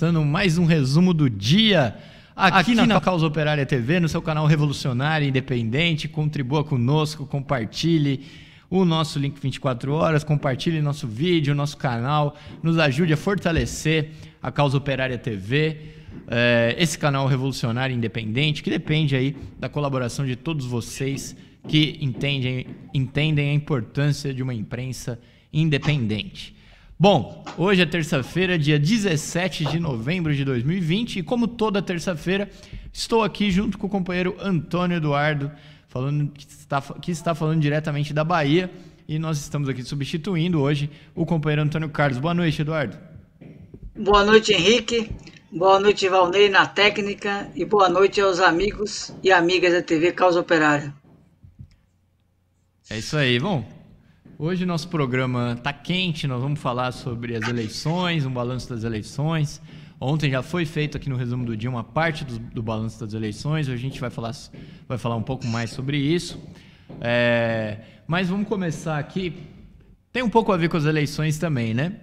começando mais um resumo do dia aqui, aqui na, na Causa Operária TV, no seu canal revolucionário independente. Contribua conosco, compartilhe o nosso link 24 horas, compartilhe nosso vídeo, nosso canal, nos ajude a fortalecer a Causa Operária TV eh, esse canal revolucionário independente que depende aí da colaboração de todos vocês que entendem, entendem a importância de uma imprensa independente. Bom, hoje é terça-feira, dia 17 de novembro de 2020, e como toda terça-feira, estou aqui junto com o companheiro Antônio Eduardo, falando que está, que está falando diretamente da Bahia, e nós estamos aqui substituindo hoje o companheiro Antônio Carlos. Boa noite, Eduardo. Boa noite, Henrique. Boa noite, Valnei, na técnica, e boa noite aos amigos e amigas da TV Causa Operária. É isso aí, bom. Hoje nosso programa está quente, nós vamos falar sobre as eleições, um balanço das eleições. Ontem já foi feito aqui no resumo do dia uma parte do, do balanço das eleições, hoje a gente vai falar, vai falar um pouco mais sobre isso. É, mas vamos começar aqui. Tem um pouco a ver com as eleições também, né?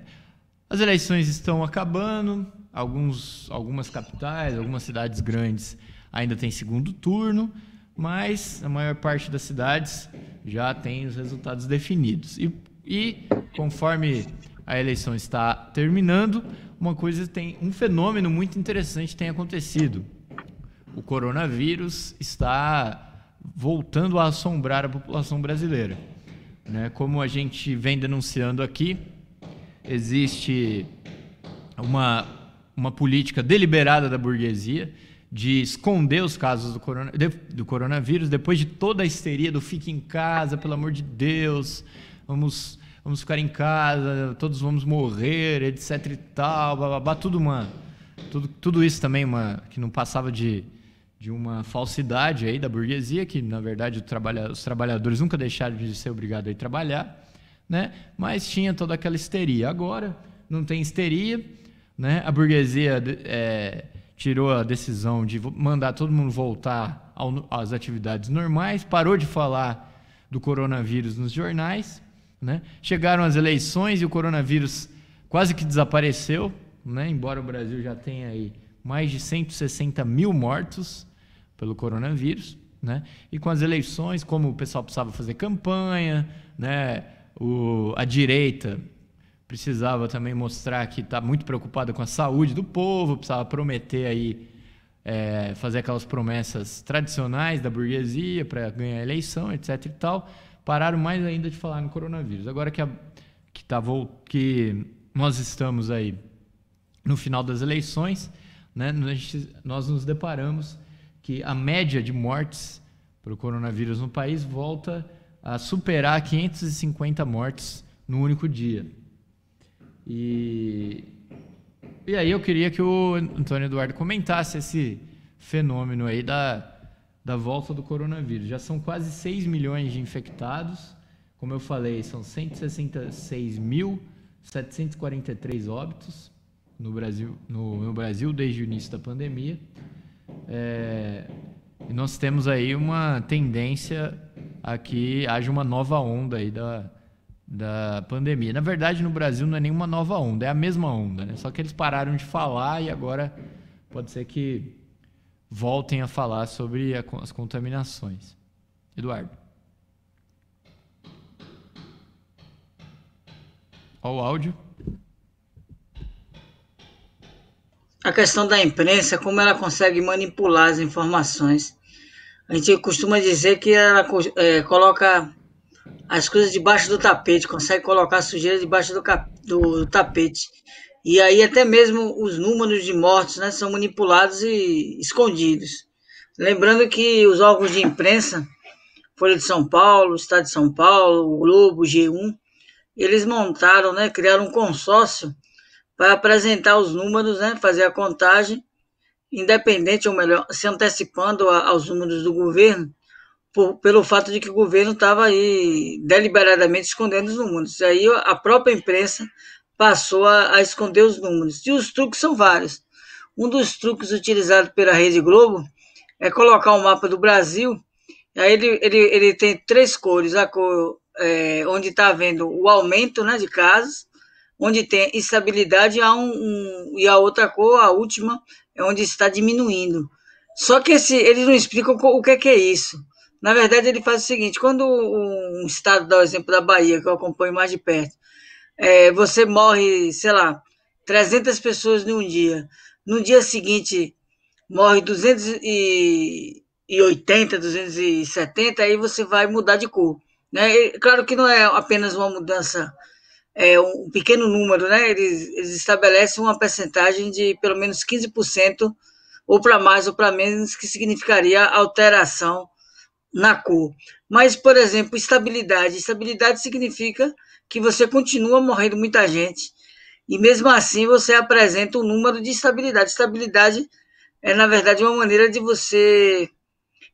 As eleições estão acabando, alguns, algumas capitais, algumas cidades grandes ainda tem segundo turno mas a maior parte das cidades já tem os resultados definidos. E, e conforme a eleição está terminando, uma coisa tem um fenômeno muito interessante tem acontecido. O coronavírus está voltando a assombrar a população brasileira. Né? Como a gente vem denunciando aqui, existe uma, uma política deliberada da burguesia de esconder os casos do, corona, do coronavírus, depois de toda a histeria do fique em casa, pelo amor de Deus, vamos, vamos ficar em casa, todos vamos morrer, etc e tal, bababá, tudo uma... Tudo, tudo isso também uma que não passava de, de uma falsidade aí da burguesia, que na verdade trabalha, os trabalhadores nunca deixaram de ser obrigados a ir trabalhar, né? mas tinha toda aquela histeria. Agora não tem histeria, né? a burguesia é, tirou a decisão de mandar todo mundo voltar ao, às atividades normais, parou de falar do coronavírus nos jornais. Né? Chegaram as eleições e o coronavírus quase que desapareceu, né? embora o Brasil já tenha aí mais de 160 mil mortos pelo coronavírus. Né? E com as eleições, como o pessoal precisava fazer campanha, né? o, a direita precisava também mostrar que está muito preocupada com a saúde do povo, precisava prometer aí é, fazer aquelas promessas tradicionais da burguesia para ganhar a eleição, etc. e tal. Pararam mais ainda de falar no coronavírus. Agora que, a, que, tá, que nós estamos aí no final das eleições, né, gente, nós nos deparamos que a média de mortes para o coronavírus no país volta a superar 550 mortes no único dia. E, e aí eu queria que o Antônio Eduardo comentasse esse fenômeno aí da, da volta do coronavírus. Já são quase 6 milhões de infectados. Como eu falei, são 166.743 óbitos no Brasil, no, no, Brasil desde o início da pandemia. É, e nós temos aí uma tendência a que haja uma nova onda aí da, da pandemia. Na verdade, no Brasil não é nenhuma nova onda, é a mesma onda, né? Só que eles pararam de falar e agora pode ser que voltem a falar sobre a, as contaminações. Eduardo. Olha o áudio. A questão da imprensa, como ela consegue manipular as informações. A gente costuma dizer que ela é, coloca as coisas debaixo do tapete, consegue colocar sujeira debaixo do, do, do tapete. E aí até mesmo os números de mortos né, são manipulados e escondidos. Lembrando que os órgãos de imprensa, Folha de São Paulo, Estado de São Paulo, o Globo, G1, eles montaram, né, criaram um consórcio para apresentar os números, né, fazer a contagem, independente, ou melhor, se antecipando a, aos números do governo, por, pelo fato de que o governo estava aí deliberadamente escondendo os números. E aí a própria imprensa passou a, a esconder os números. E os truques são vários. Um dos truques utilizados pela Rede Globo é colocar o um mapa do Brasil. Aí ele, ele, ele tem três cores: a cor é, onde está havendo o aumento né, de casos, onde tem estabilidade, há um, um, e a outra cor, a última, é onde está diminuindo. Só que esse, eles não explicam o que é, que é isso. Na verdade, ele faz o seguinte: quando um estado dá o exemplo da Bahia, que eu acompanho mais de perto, é, você morre, sei lá, 300 pessoas num dia. No dia seguinte, morre 280, 270, aí você vai mudar de cor. Né? claro que não é apenas uma mudança, é um pequeno número, né? eles, eles estabelecem uma percentagem de pelo menos 15%, ou para mais ou para menos, que significaria alteração na cor. Mas, por exemplo, estabilidade. Estabilidade significa que você continua morrendo muita gente e mesmo assim você apresenta um número de estabilidade. Estabilidade é, na verdade, uma maneira de você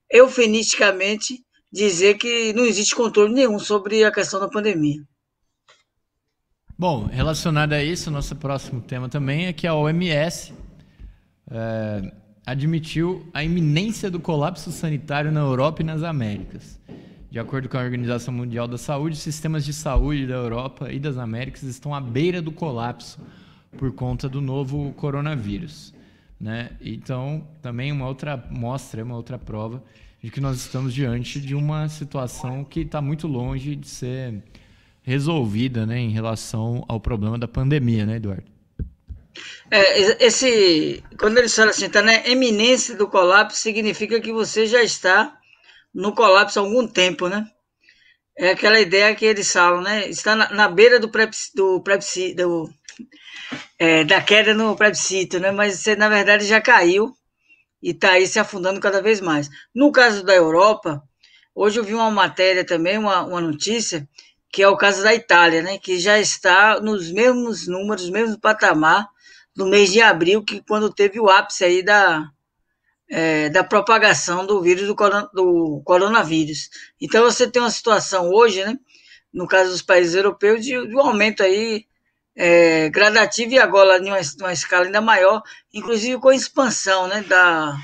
eufemisticamente dizer que não existe controle nenhum sobre a questão da pandemia. Bom, relacionado a isso, nosso próximo tema também é que a OMS. É eh, admitiu a iminência do colapso sanitário na Europa e nas Américas. De acordo com a Organização Mundial da Saúde, sistemas de saúde da Europa e das Américas estão à beira do colapso por conta do novo coronavírus. Né? Então, também uma outra mostra, uma outra prova de que nós estamos diante de uma situação que está muito longe de ser resolvida né, em relação ao problema da pandemia, né, Eduardo? É, esse, quando eles falam assim, está na né, eminência do colapso, significa que você já está no colapso há algum tempo, né? É aquela ideia que eles falam, né? Está na, na beira do, preps, do, preps, do é, da queda no plebiscito, né? Mas você, na verdade, já caiu e está aí se afundando cada vez mais. No caso da Europa, hoje eu vi uma matéria também, uma, uma notícia, que é o caso da Itália, né? Que já está nos mesmos números, mesmo patamar no mês de abril, que quando teve o ápice aí da, é, da propagação do vírus do, corona, do coronavírus. Então você tem uma situação hoje, né, no caso dos países europeus, de, de um aumento aí é, gradativo e agora em uma, uma, escala ainda maior, inclusive com a expansão né, da,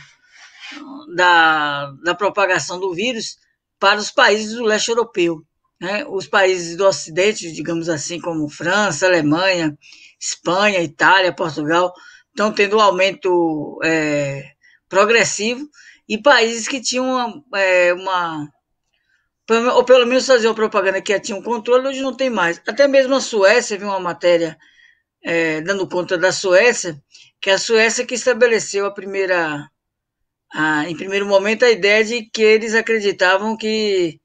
da, da propagação do vírus para os países do leste europeu. Né? Os países do Ocidente, digamos assim, como França, Alemanha, Espanha, Itália, Portugal, estão tendo um aumento é, progressivo e países que tinham uma, é, uma, ou pelo menos faziam propaganda que tinha um controle, hoje não tem mais. Até mesmo a Suécia, viu uma matéria é, dando conta da Suécia, que é a Suécia que estabeleceu a primeira, a, em primeiro momento, a ideia de que eles acreditavam que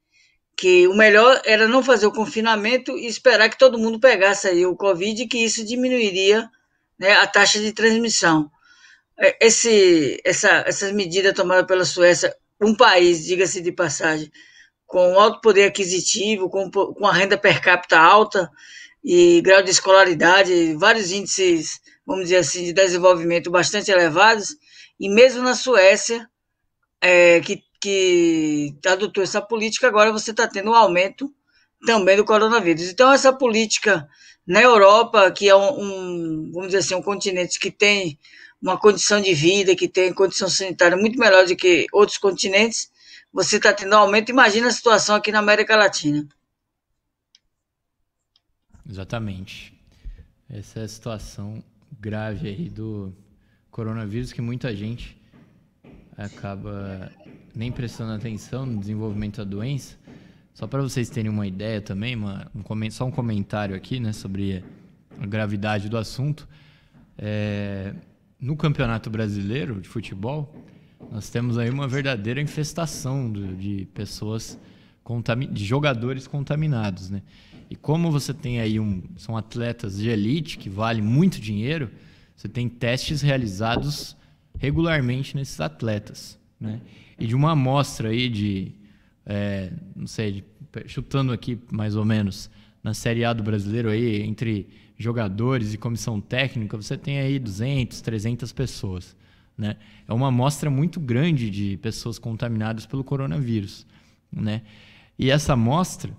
que o melhor era não fazer o confinamento e esperar que todo mundo pegasse aí o Covid, que isso diminuiria né, a taxa de transmissão. É, esse, essa, essas medidas tomadas pela Suécia, um país, diga-se de passagem, com alto poder aquisitivo, com, com a renda per capita alta e grau de escolaridade, vários índices, vamos dizer assim, de desenvolvimento bastante elevados, e mesmo na Suécia, é, que que adotou essa política, agora você está tendo um aumento também do coronavírus. Então, essa política na Europa, que é um, um, vamos dizer assim, um continente que tem uma condição de vida, que tem condição sanitária muito melhor do que outros continentes, você está tendo um aumento. Imagina a situação aqui na América Latina. Exatamente. Essa é a situação grave aí do coronavírus que muita gente acaba nem prestando atenção no desenvolvimento da doença. Só para vocês terem uma ideia também, uma, um, só um comentário aqui né, sobre a gravidade do assunto. É, no Campeonato Brasileiro de Futebol, nós temos aí uma verdadeira infestação de, de pessoas, de jogadores contaminados. Né? E como você tem aí um. São atletas de elite que vale muito dinheiro, você tem testes realizados regularmente nesses atletas. Né? E de uma amostra aí de, é, não sei, de, chutando aqui mais ou menos, na Série A do brasileiro aí, entre jogadores e comissão técnica, você tem aí 200, 300 pessoas. Né? É uma amostra muito grande de pessoas contaminadas pelo coronavírus. Né? E essa amostra,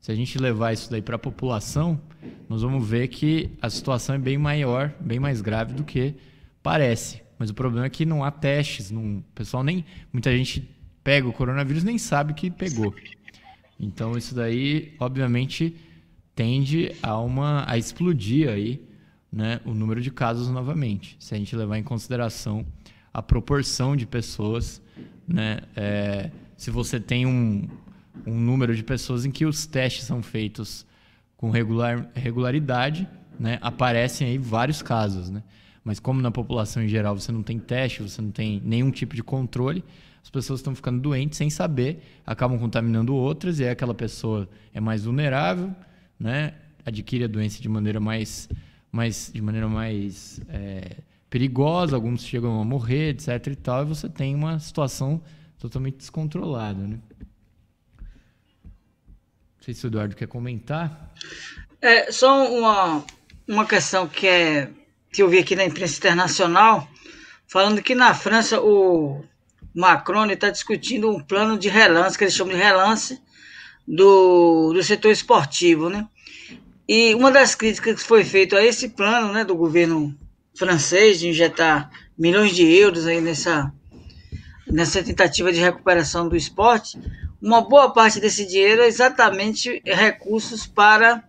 se a gente levar isso daí para a população, nós vamos ver que a situação é bem maior, bem mais grave do que parece. Mas o problema é que não há testes, não, o pessoal nem. Muita gente pega o coronavírus nem sabe que pegou. Então isso daí, obviamente, tende a uma a explodir aí, né, o número de casos novamente. Se a gente levar em consideração a proporção de pessoas, né, é, se você tem um, um número de pessoas em que os testes são feitos com regular, regularidade, né, aparecem aí vários casos, né? Mas como na população em geral você não tem teste, você não tem nenhum tipo de controle, as pessoas estão ficando doentes sem saber, acabam contaminando outras e aí aquela pessoa é mais vulnerável, né? Adquire a doença de maneira mais, mais de maneira mais é, perigosa, alguns chegam a morrer, etc e tal, e você tem uma situação totalmente descontrolada, né? Não sei se o Eduardo quer comentar. É, só uma, uma questão que é que eu vi aqui na imprensa internacional, falando que na França o Macron está discutindo um plano de relance, que eles chamam de relance, do, do setor esportivo, né? E uma das críticas que foi feita a esse plano, né, do governo francês de injetar milhões de euros aí nessa, nessa tentativa de recuperação do esporte, uma boa parte desse dinheiro é exatamente recursos para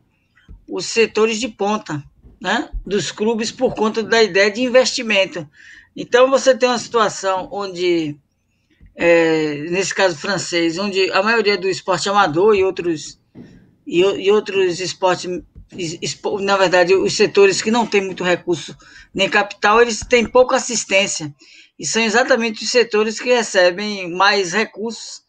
os setores de ponta, né, dos clubes por conta da ideia de investimento. Então você tem uma situação onde, é, nesse caso francês, onde a maioria do esporte é amador e outros e, e outros esportes, espo, na verdade, os setores que não têm muito recurso nem capital, eles têm pouca assistência. E são exatamente os setores que recebem mais recursos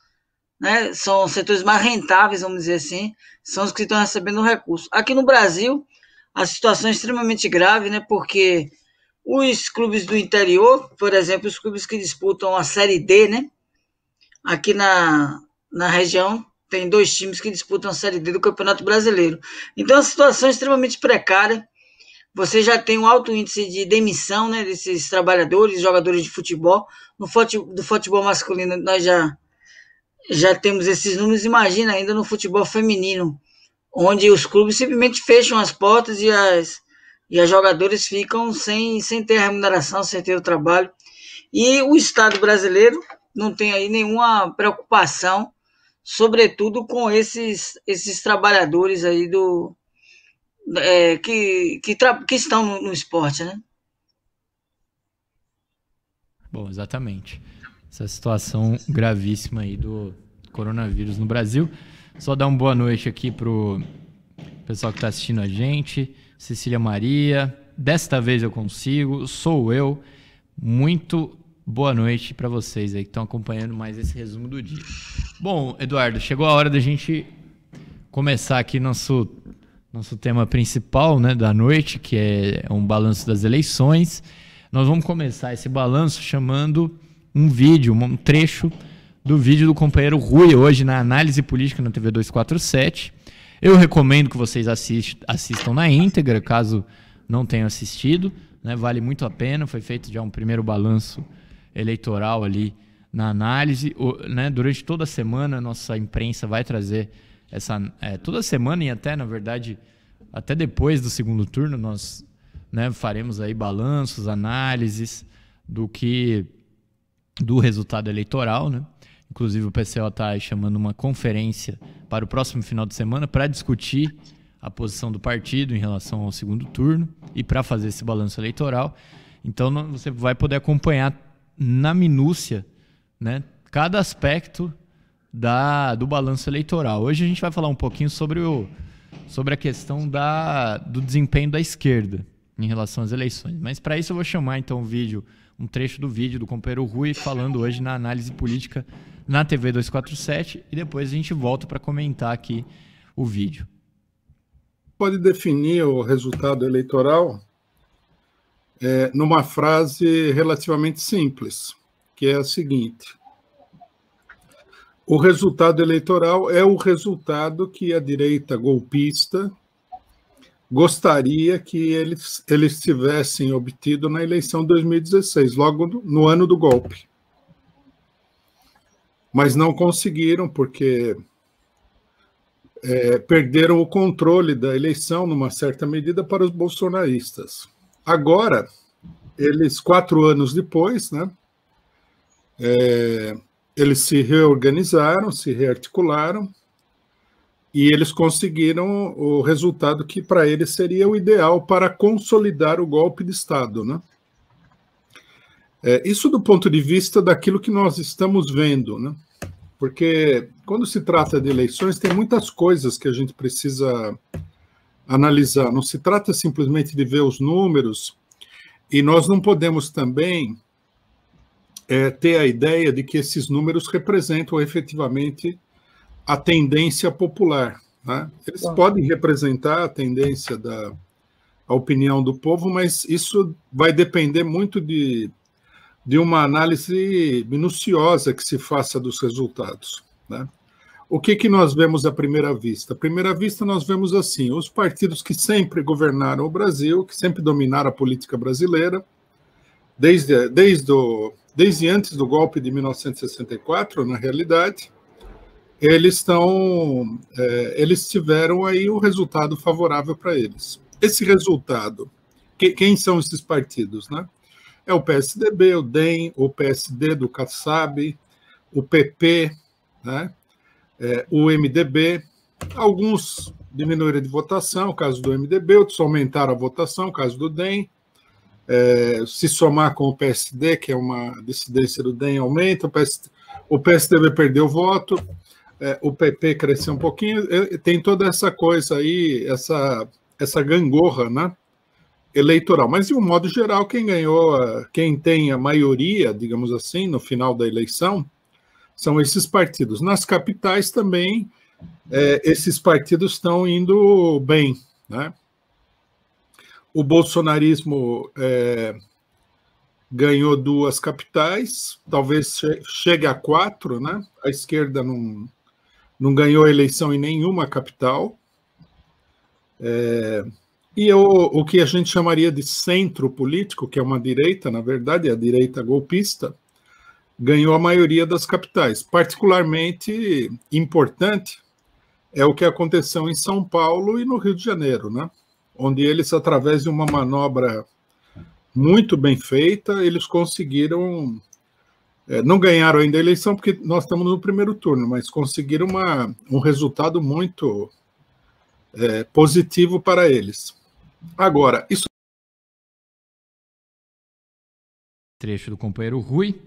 né, são setores mais rentáveis, vamos dizer assim, são os que estão recebendo recurso. Aqui no Brasil, a situação é extremamente grave, né? Porque os clubes do interior, por exemplo, os clubes que disputam a Série D, né? Aqui na, na região tem dois times que disputam a Série D do Campeonato Brasileiro. Então, a situação é extremamente precária. Você já tem um alto índice de demissão né, desses trabalhadores, jogadores de futebol. No futebol, do futebol masculino, nós já, já temos esses números. Imagina ainda no futebol feminino onde os clubes simplesmente fecham as portas e as, e as jogadores ficam sem, sem ter remuneração, sem ter o trabalho. E o Estado brasileiro não tem aí nenhuma preocupação, sobretudo com esses, esses trabalhadores aí do é, que, que, que estão no, no esporte, né? Bom, exatamente. Essa situação gravíssima aí do coronavírus no Brasil. Só dar uma boa noite aqui pro pessoal que está assistindo a gente. Cecília Maria, desta vez eu consigo, sou eu. Muito boa noite para vocês aí que estão acompanhando mais esse resumo do dia. Bom, Eduardo, chegou a hora da gente começar aqui nosso nosso tema principal, né, da noite, que é um balanço das eleições. Nós vamos começar esse balanço chamando um vídeo, um trecho do vídeo do companheiro Rui hoje na análise política na TV 247. Eu recomendo que vocês assistam na íntegra, caso não tenham assistido. Né? Vale muito a pena. Foi feito já um primeiro balanço eleitoral ali na análise. O, né? Durante toda a semana, nossa imprensa vai trazer essa. É, toda semana e até, na verdade, até depois do segundo turno, nós né, faremos aí balanços, análises do que do resultado eleitoral, né? Inclusive, o PCO está chamando uma conferência para o próximo final de semana para discutir a posição do partido em relação ao segundo turno e para fazer esse balanço eleitoral. Então, você vai poder acompanhar na minúcia né, cada aspecto da, do balanço eleitoral. Hoje a gente vai falar um pouquinho sobre, o, sobre a questão da, do desempenho da esquerda em relação às eleições. Mas para isso eu vou chamar então o vídeo, um trecho do vídeo do companheiro Rui falando hoje na análise política na TV 247 e depois a gente volta para comentar aqui o vídeo. Pode definir o resultado eleitoral é, numa frase relativamente simples, que é a seguinte: o resultado eleitoral é o resultado que a direita golpista gostaria que eles, eles tivessem obtido na eleição 2016, logo no, no ano do golpe mas não conseguiram, porque é, perderam o controle da eleição, numa certa medida, para os bolsonaristas. Agora, eles, quatro anos depois, né, é, eles se reorganizaram, se rearticularam, e eles conseguiram o resultado que para eles seria o ideal para consolidar o golpe de Estado. Né? É, isso do ponto de vista daquilo que nós estamos vendo, né? Porque quando se trata de eleições, tem muitas coisas que a gente precisa analisar. Não se trata simplesmente de ver os números, e nós não podemos também é, ter a ideia de que esses números representam efetivamente a tendência popular. Né? Eles podem representar a tendência da a opinião do povo, mas isso vai depender muito de de uma análise minuciosa que se faça dos resultados. Né? O que, que nós vemos à primeira vista? À primeira vista, nós vemos assim: os partidos que sempre governaram o Brasil, que sempre dominaram a política brasileira, desde, desde, o, desde antes do golpe de 1964, na realidade, eles, estão, é, eles tiveram aí o um resultado favorável para eles. Esse resultado, que, quem são esses partidos? Né? É o PSDB, o DEM, o PSD do Kassab, o PP, né? É, o MDB, alguns diminuíram de votação, o caso do MDB, outros aumentaram a votação, o caso do DEM. É, se somar com o PSD, que é uma dissidência do DEM, aumenta, o, PSD, o PSDB perdeu voto, é, o PP cresceu um pouquinho, tem toda essa coisa aí, essa, essa gangorra, né? eleitoral. Mas, de um modo geral, quem ganhou, ah, quem tem a maioria, digamos assim, no final da eleição, são esses partidos. Nas capitais também, é, esses partidos estão indo bem. Né? O bolsonarismo é, ganhou duas capitais, talvez chegue a quatro, né? A esquerda não, não ganhou eleição em nenhuma capital. É, e o, o que a gente chamaria de centro político, que é uma direita, na verdade, é a direita golpista, ganhou a maioria das capitais. Particularmente importante é o que aconteceu em São Paulo e no Rio de Janeiro, né? onde eles, através de uma manobra muito bem feita, eles conseguiram. É, não ganharam ainda a eleição, porque nós estamos no primeiro turno, mas conseguiram uma, um resultado muito é, positivo para eles. Agora, isso. Trecho do companheiro Rui.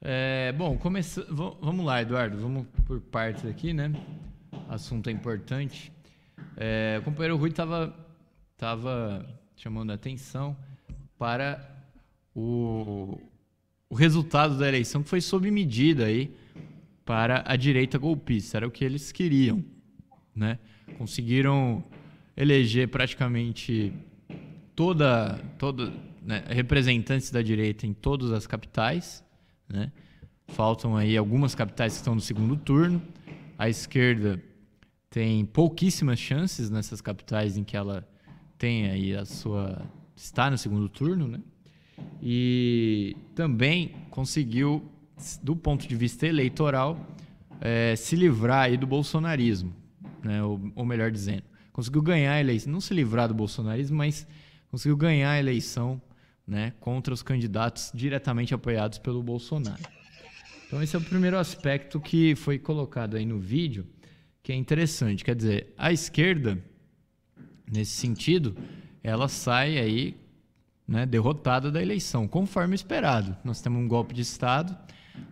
É, bom, começa... vamos lá, Eduardo, vamos por partes aqui, né? Assunto é importante. É, o companheiro Rui estava tava chamando a atenção para o, o resultado da eleição que foi sob medida aí para a direita golpista. Era o que eles queriam, né? Conseguiram eleger praticamente toda, toda né, representantes da direita em todas as capitais, né? Faltam aí algumas capitais que estão no segundo turno. A esquerda tem pouquíssimas chances nessas capitais em que ela tem aí a sua está no segundo turno, né? E também conseguiu, do ponto de vista eleitoral, é, se livrar aí do bolsonarismo, né? ou, ou melhor dizendo, conseguiu ganhar a eleição, não se livrar do bolsonarismo, mas conseguiu ganhar a eleição né, contra os candidatos diretamente apoiados pelo Bolsonaro. Então esse é o primeiro aspecto que foi colocado aí no vídeo, que é interessante. Quer dizer, a esquerda, nesse sentido, ela sai aí né, derrotada da eleição, conforme esperado. Nós temos um golpe de Estado,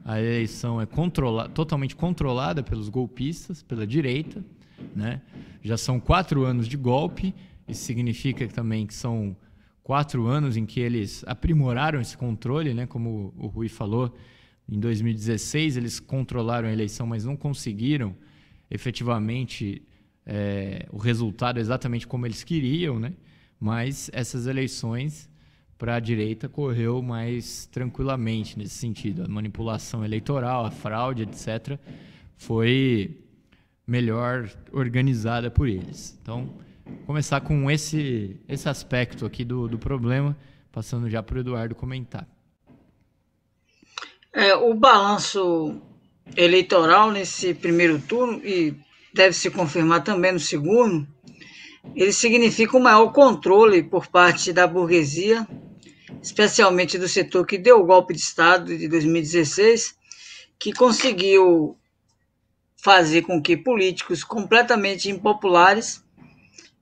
a eleição é controlada, totalmente controlada pelos golpistas, pela direita. Né? Já são quatro anos de golpe. Isso significa também que são quatro anos em que eles aprimoraram esse controle, né? como o Rui falou. Em 2016, eles controlaram a eleição, mas não conseguiram efetivamente é, o resultado exatamente como eles queriam. Né? Mas essas eleições para a direita correu mais tranquilamente nesse sentido. A manipulação eleitoral, a fraude, etc., foi melhor organizada por eles. Então, começar com esse, esse aspecto aqui do, do problema, passando já para o Eduardo comentar. É, o balanço eleitoral nesse primeiro turno, e deve se confirmar também no segundo, ele significa um maior controle por parte da burguesia especialmente do setor que deu o golpe de Estado de 2016, que conseguiu fazer com que políticos completamente impopulares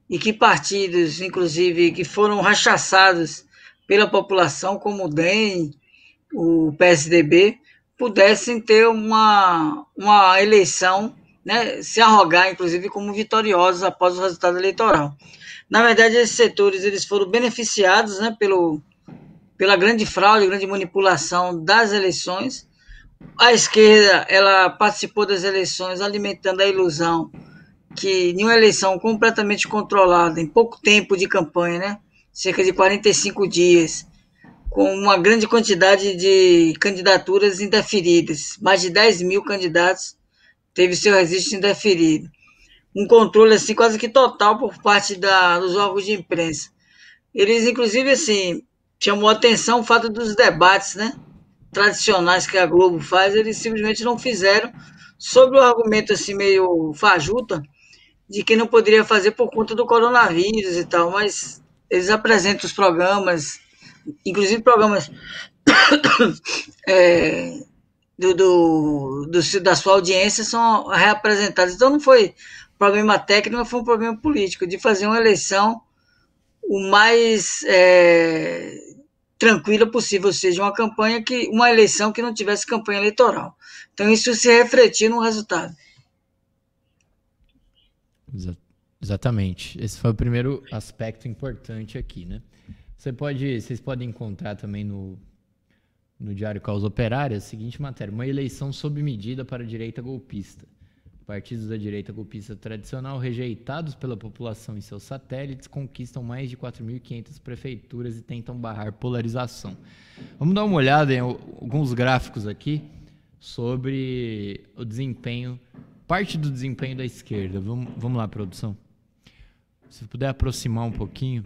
e que partidos, inclusive, que foram rachaçados pela população, como o DEM, o PSDB, pudessem ter uma, uma eleição, né, se arrogar, inclusive, como vitoriosos após o resultado eleitoral. Na verdade, esses setores eles foram beneficiados né, pelo, pela grande fraude, grande manipulação das eleições. A esquerda, ela participou das eleições alimentando a ilusão que nenhuma eleição completamente controlada, em pouco tempo de campanha, né? cerca de 45 dias, com uma grande quantidade de candidaturas indeferidas, mais de 10 mil candidatos teve seu registro indeferido. Um controle assim quase que total por parte da, dos órgãos de imprensa. Eles, inclusive, assim, chamou atenção o fato dos debates né, tradicionais que a Globo faz, eles simplesmente não fizeram, sobre o argumento assim meio fajuta de que não poderia fazer por conta do coronavírus e tal, mas eles apresentam os programas, inclusive programas é, do, do, do, da sua audiência são reapresentados. Então não foi problema técnico, foi um problema político, de fazer uma eleição o mais é, tranquila possível, ou seja, uma campanha que uma eleição que não tivesse campanha eleitoral. Então isso se refletir no resultado. Exatamente. Esse foi o primeiro aspecto importante aqui, né? Você pode, vocês podem encontrar também no, no Diário Causa Operária a seguinte matéria: uma eleição sob medida para a direita golpista. Partidos da direita golpista tradicional, rejeitados pela população e seus satélites, conquistam mais de 4.500 prefeituras e tentam barrar polarização. Vamos dar uma olhada em alguns gráficos aqui sobre o desempenho, parte do desempenho da esquerda. Vamos, vamos lá, produção. Se puder aproximar um pouquinho.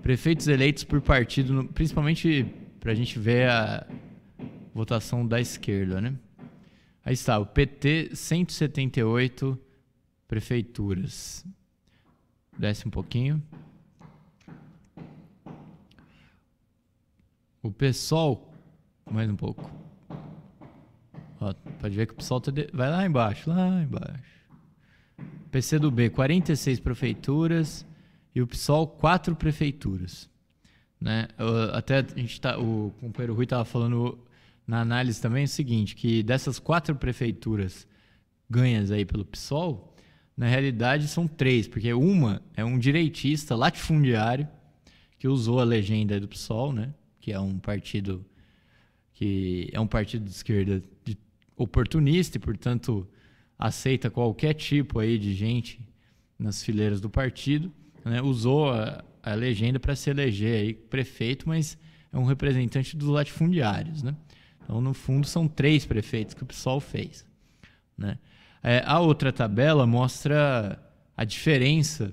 Prefeitos eleitos por partido, principalmente para a gente ver a votação da esquerda, né? Aí está, o PT 178 prefeituras. Desce um pouquinho. O PSOL, mais um pouco. Ó, pode ver que o PSOL tá de... vai lá embaixo, lá embaixo. PCdoB, 46 prefeituras e o PSOL, 4 prefeituras. Né? Até a gente tá, o companheiro Rui estava falando na análise também é o seguinte, que dessas quatro prefeituras ganhas aí pelo PSOL, na realidade são três, porque uma é um direitista latifundiário que usou a legenda do PSOL, né? Que é um partido que é um partido de esquerda de oportunista e, portanto, aceita qualquer tipo aí de gente nas fileiras do partido, né? Usou a, a legenda para se eleger aí prefeito, mas é um representante dos latifundiários, né? Então, no fundo, são três prefeitos que o PSOL fez. Né? É, a outra tabela mostra a diferença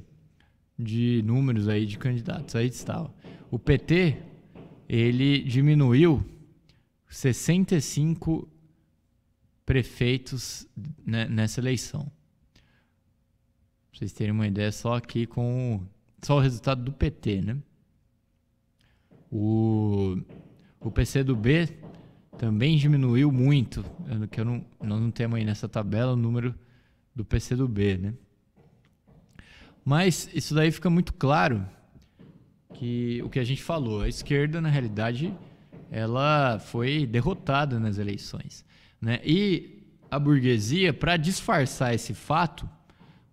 de números aí de candidatos. Aí está. Ó. O PT ele diminuiu 65 prefeitos né, nessa eleição. Pra vocês terem uma ideia, só aqui com o, só o resultado do PT, né? O, o PCdoB também diminuiu muito, que eu não, nós não temos aí nessa tabela o número do PCdoB, né? Mas isso daí fica muito claro que o que a gente falou, a esquerda na realidade ela foi derrotada nas eleições, né? E a burguesia para disfarçar esse fato,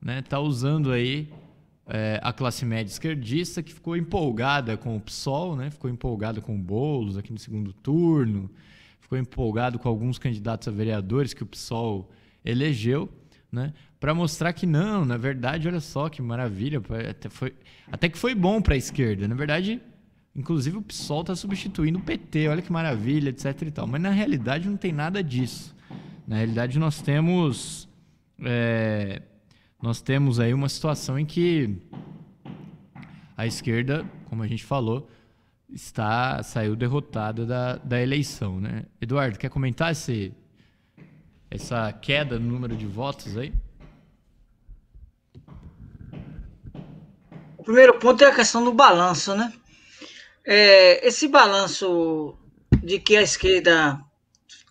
né, tá usando aí é, a classe média esquerdista que ficou empolgada com o PSOL, né? Ficou empolgada com o Boulos aqui no segundo turno, ficou empolgado com alguns candidatos a vereadores que o PSOL elegeu, né? Para mostrar que não, na verdade, olha só que maravilha, até, foi, até que foi bom para a esquerda. Na verdade, inclusive o PSOL está substituindo o PT, olha que maravilha, etc e tal. Mas na realidade não tem nada disso. Na realidade nós temos é, nós temos aí uma situação em que a esquerda, como a gente falou, está saiu derrotada da, da eleição, né? Eduardo, quer comentar esse, essa queda no número de votos aí? O primeiro ponto é a questão do balanço, né? É, esse balanço de que a esquerda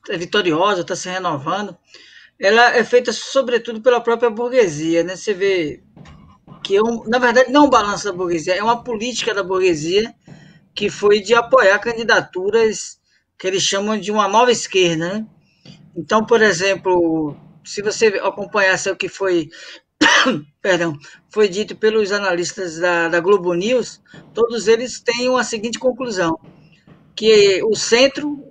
é vitoriosa, está se renovando, ela é feita sobretudo pela própria burguesia, né? Você vê que, é um, na verdade, não é um balanço da burguesia, é uma política da burguesia que foi de apoiar candidaturas que eles chamam de uma nova esquerda. Né? Então, por exemplo, se você acompanhasse o que foi perdão, foi dito pelos analistas da, da Globo News, todos eles têm a seguinte conclusão, que o centro,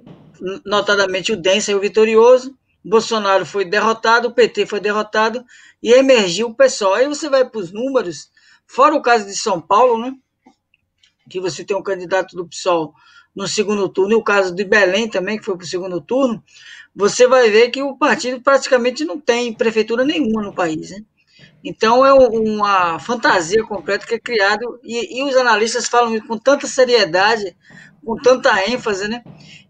notadamente o é o vitorioso, Bolsonaro foi derrotado, o PT foi derrotado e emergiu o PSOL. Aí você vai para os números, fora o caso de São Paulo, né? que você tem um candidato do PSOL no segundo turno, e o caso de Belém também, que foi para o segundo turno, você vai ver que o partido praticamente não tem prefeitura nenhuma no país. Né? Então é uma fantasia completa que é criada, e, e, os analistas falam com tanta seriedade, com tanta ênfase, né?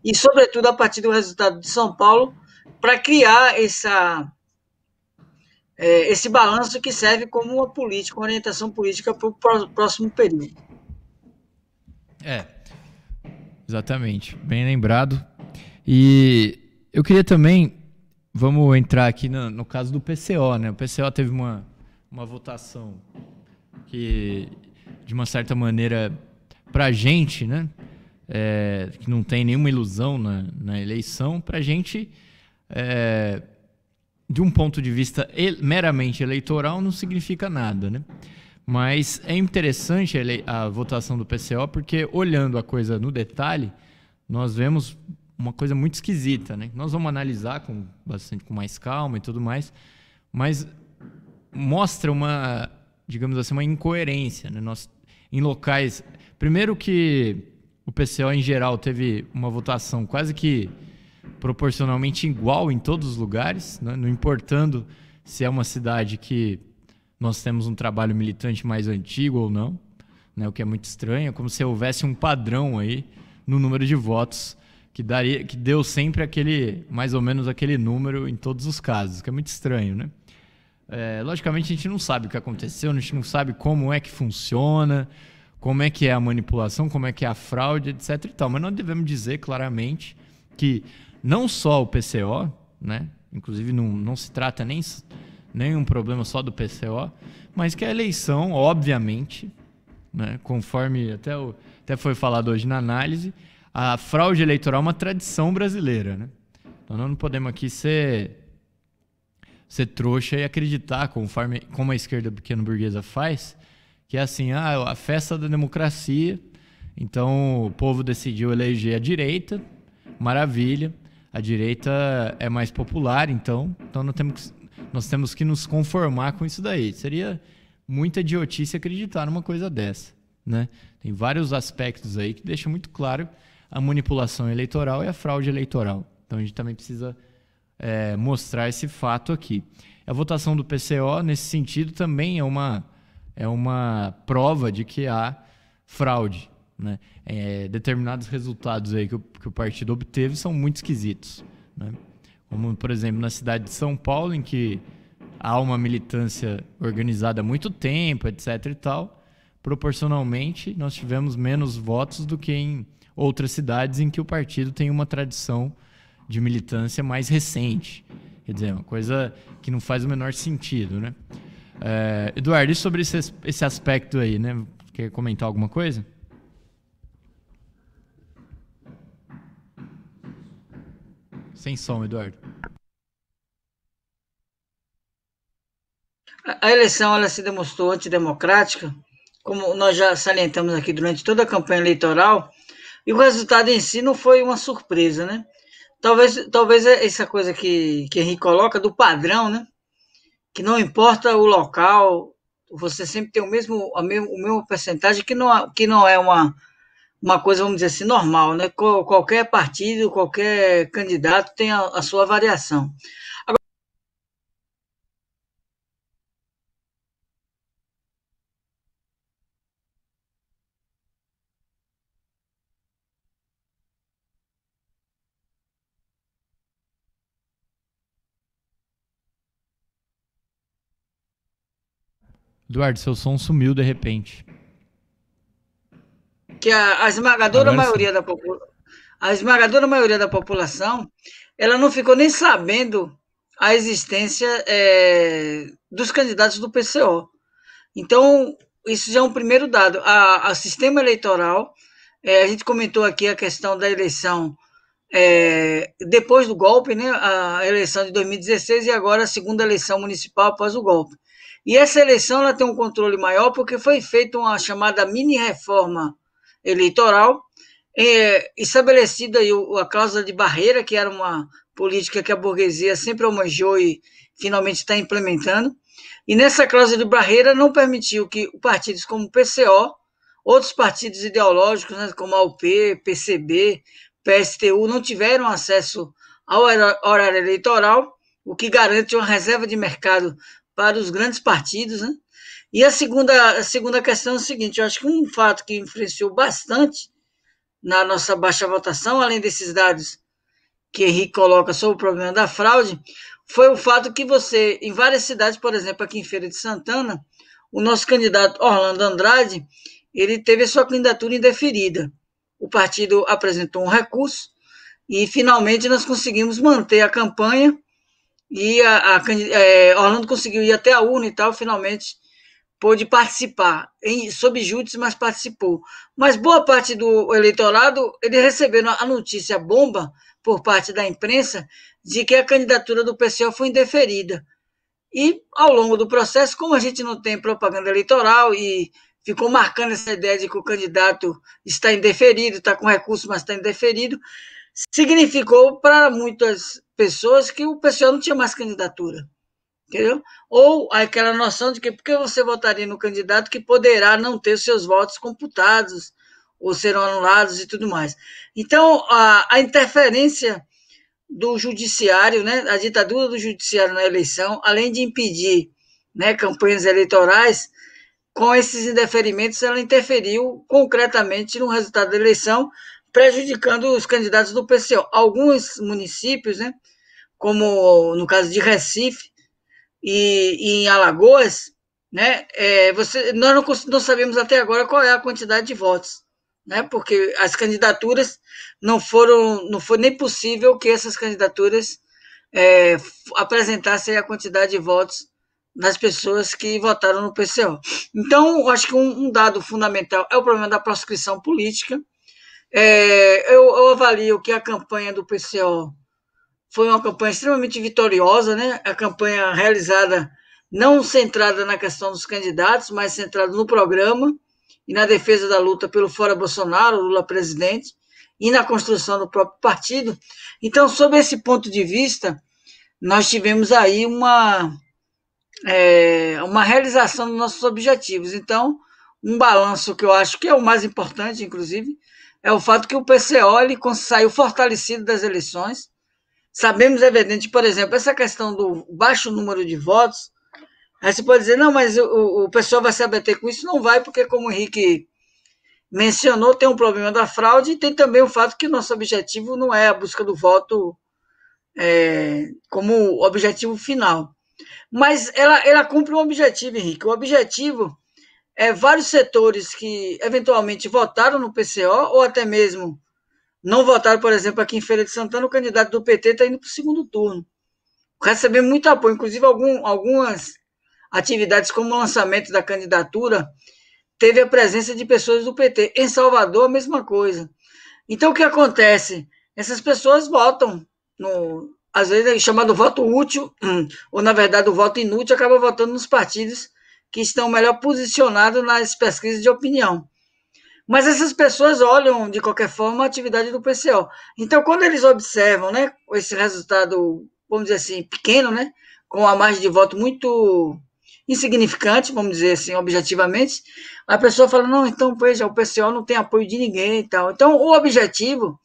e sobretudo a partir do resultado de São Paulo, para criar essa, é, esse balanço que serve como uma política, uma orientação política para o próximo período. É, exatamente. Bem lembrado. E eu queria também, vamos entrar aqui no, no caso do PCO, né? O PCO teve uma, uma votação que, de uma certa maneira, para a gente, né? É, que não tem nenhuma ilusão na, na eleição, para a gente, é, de um ponto de vista meramente eleitoral, não significa nada, né? Mas é interessante a votação do PCO, porque olhando a coisa no detalhe, nós vemos uma coisa muito esquisita, né? Nós vamos analisar com bastante com mais calma e tudo mais, mas mostra uma, digamos assim, uma incoerência, né? Nós em locais, primeiro que o PCO em geral teve uma votação quase que proporcionalmente igual em todos os lugares, né? não importando se é uma cidade que nós temos um trabalho militante mais antigo ou não, né, o que é muito estranho, é como se houvesse um padrão aí no número de votos que daria que deu sempre aquele mais ou menos aquele número em todos os casos, que é muito estranho, né? É, logicamente a gente não sabe o que aconteceu, a gente não sabe como é que funciona, como é que é a manipulação, como é que é a fraude, etc e tal, mas nós devemos dizer claramente que não só o PCO, né? Inclusive não, não se trata nem nenhum problema só do PCO, mas que a eleição, obviamente, né, conforme até, o, até foi falado hoje na análise, a fraude eleitoral é uma tradição brasileira. Né? Então não podemos aqui ser, ser trouxa e acreditar, conforme como a esquerda pequeno-burguesa faz, que é assim, ah, é a festa da democracia, então o povo decidiu eleger a direita, maravilha, a direita é mais popular, então, então não temos que nós temos que nos conformar com isso daí. Seria muita idiotice acreditar numa coisa dessa. Né? Tem vários aspectos aí que deixam muito claro a manipulação eleitoral e a fraude eleitoral. Então a gente também precisa é, mostrar esse fato aqui. A votação do PCO, nesse sentido, também é uma, é uma prova de que há fraude. Né? É, determinados resultados aí que o, que o partido obteve são muito esquisitos. Né? Como, por exemplo, na cidade de São Paulo, em que há uma militância organizada há muito tempo, etc. e tal, proporcionalmente nós tivemos menos votos do que em outras cidades em que o partido tem uma tradição de militância mais recente. Quer dizer, é uma coisa que não faz o menor sentido, né? É, Eduardo, e sobre esse, esse aspecto aí, né? Quer comentar alguma coisa? Sem som, Eduardo. A eleição ela se demonstrou antidemocrática, como nós já salientamos aqui durante toda a campanha eleitoral, e o resultado em si não foi uma surpresa, né? Talvez, talvez é essa coisa que, que Henrique coloca do padrão, né? Que não importa o local, você sempre tem o mesmo, a mesmo, o mesmo percentagem, que não, que não é uma, uma coisa, vamos dizer assim, normal, né? Qualquer partido, qualquer candidato tem a, a sua variação. Eduardo, seu som sumiu de repente que a, a esmagadora Agora maioria sim. da população a esmagadora maioria da população ela não ficou nem sabendo a existência é, dos candidatos do PCO. Então, isso já é um primeiro dado. A, a sistema eleitoral, é, a gente comentou aqui a questão da eleição é, depois do golpe, né, a eleição de 2016 e agora a segunda eleição municipal após o golpe. E essa eleição ela tem um controle maior porque foi feita uma chamada mini reforma eleitoral, é, estabelecida a cláusula de barreira, que era uma política que a burguesia sempre almojou e finalmente está implementando. E nessa cláusula de barreira não permitiu que partidos como o PCO, outros partidos ideológicos, né, como a UP, PCB, PSTU, não tiveram acesso ao horário eleitoral, o que garante uma reserva de mercado para os grandes partidos, né? E a segunda, a segunda questão é o seguinte: eu acho que um fato que influenciou bastante na nossa baixa votação, além desses dados que Henrique coloca sobre o problema da fraude, foi o fato que você, em várias cidades, por exemplo, aqui em Feira de Santana, o nosso candidato Orlando Andrade, ele teve a sua candidatura indeferida. O partido apresentou um recurso e, finalmente, nós conseguimos manter a campanha e a, a, é, Orlando conseguiu ir até a urna e tal, finalmente pôde participar, em, sob júdice, mas participou. Mas boa parte do eleitorado, ele recebeu a notícia bomba por parte da imprensa de que a candidatura do PCO foi indeferida. E, ao longo do processo, como a gente não tem propaganda eleitoral e ficou marcando essa ideia de que o candidato está indeferido, está com recurso, mas está indeferido, significou para muitas pessoas que o PCO não tinha mais candidatura entendeu? Ou aquela noção de que por que você votaria no candidato que poderá não ter seus votos computados ou serão anulados e tudo mais. Então, a, a interferência do judiciário, né, a ditadura do judiciário na eleição, além de impedir né, campanhas eleitorais, com esses indeferimentos, ela interferiu concretamente no resultado da eleição, prejudicando os candidatos do PCO. Alguns municípios, né, como no caso de Recife, e, e em Alagoas, né, é, você, nós não, não sabemos até agora qual é a quantidade de votos, né, porque as candidaturas não foram, não foi nem possível que essas candidaturas é, apresentassem a quantidade de votos nas pessoas que votaram no PCO. Então, acho que um, um, dado fundamental é o problema da proscrição política. É, eu, eu avalio que a campanha do PCO foi uma campanha extremamente vitoriosa, né? A campanha realizada não centrada na questão dos candidatos, mas centrada no programa e na defesa da luta pelo fora Bolsonaro, Lula presidente, e na construção do próprio partido. Então, sob esse ponto de vista, nós tivemos aí uma, é, uma realização dos nossos objetivos. Então, um balanço que eu acho que é o mais importante, inclusive, é o fato que o PCO ele saiu fortalecido das eleições, sabemos é evidente, por exemplo, essa questão do baixo número de votos, aí você pode dizer, não, mas o, o pessoal vai se abater com isso, não vai, porque como o Henrique mencionou, tem um problema da fraude e tem também o fato que o nosso objetivo não é a busca do voto é, como objetivo final. Mas ela, ela cumpre um objetivo, Henrique. O objetivo é vários setores que eventualmente votaram no PCO ou até mesmo não votaram, por exemplo, aqui em Feira de Santana, o candidato do PT está indo para o segundo turno. Recebemos muito apoio, inclusive algum, algumas atividades, como o lançamento da candidatura, teve a presença de pessoas do PT. Em Salvador, a mesma coisa. Então, o que acontece? Essas pessoas votam, no, às vezes é chamado voto útil, ou na verdade o voto inútil, acaba votando nos partidos que estão melhor posicionados nas pesquisas de opinião. Mas essas pessoas olham, de qualquer forma, a atividade do PCO. Então, quando eles observam né, esse resultado, vamos dizer assim, pequeno, né, com a margem de voto muito insignificante, vamos dizer assim, objetivamente, a pessoa fala, não, então, veja, o PCO não tem apoio de ninguém e tal. Então, o objetivo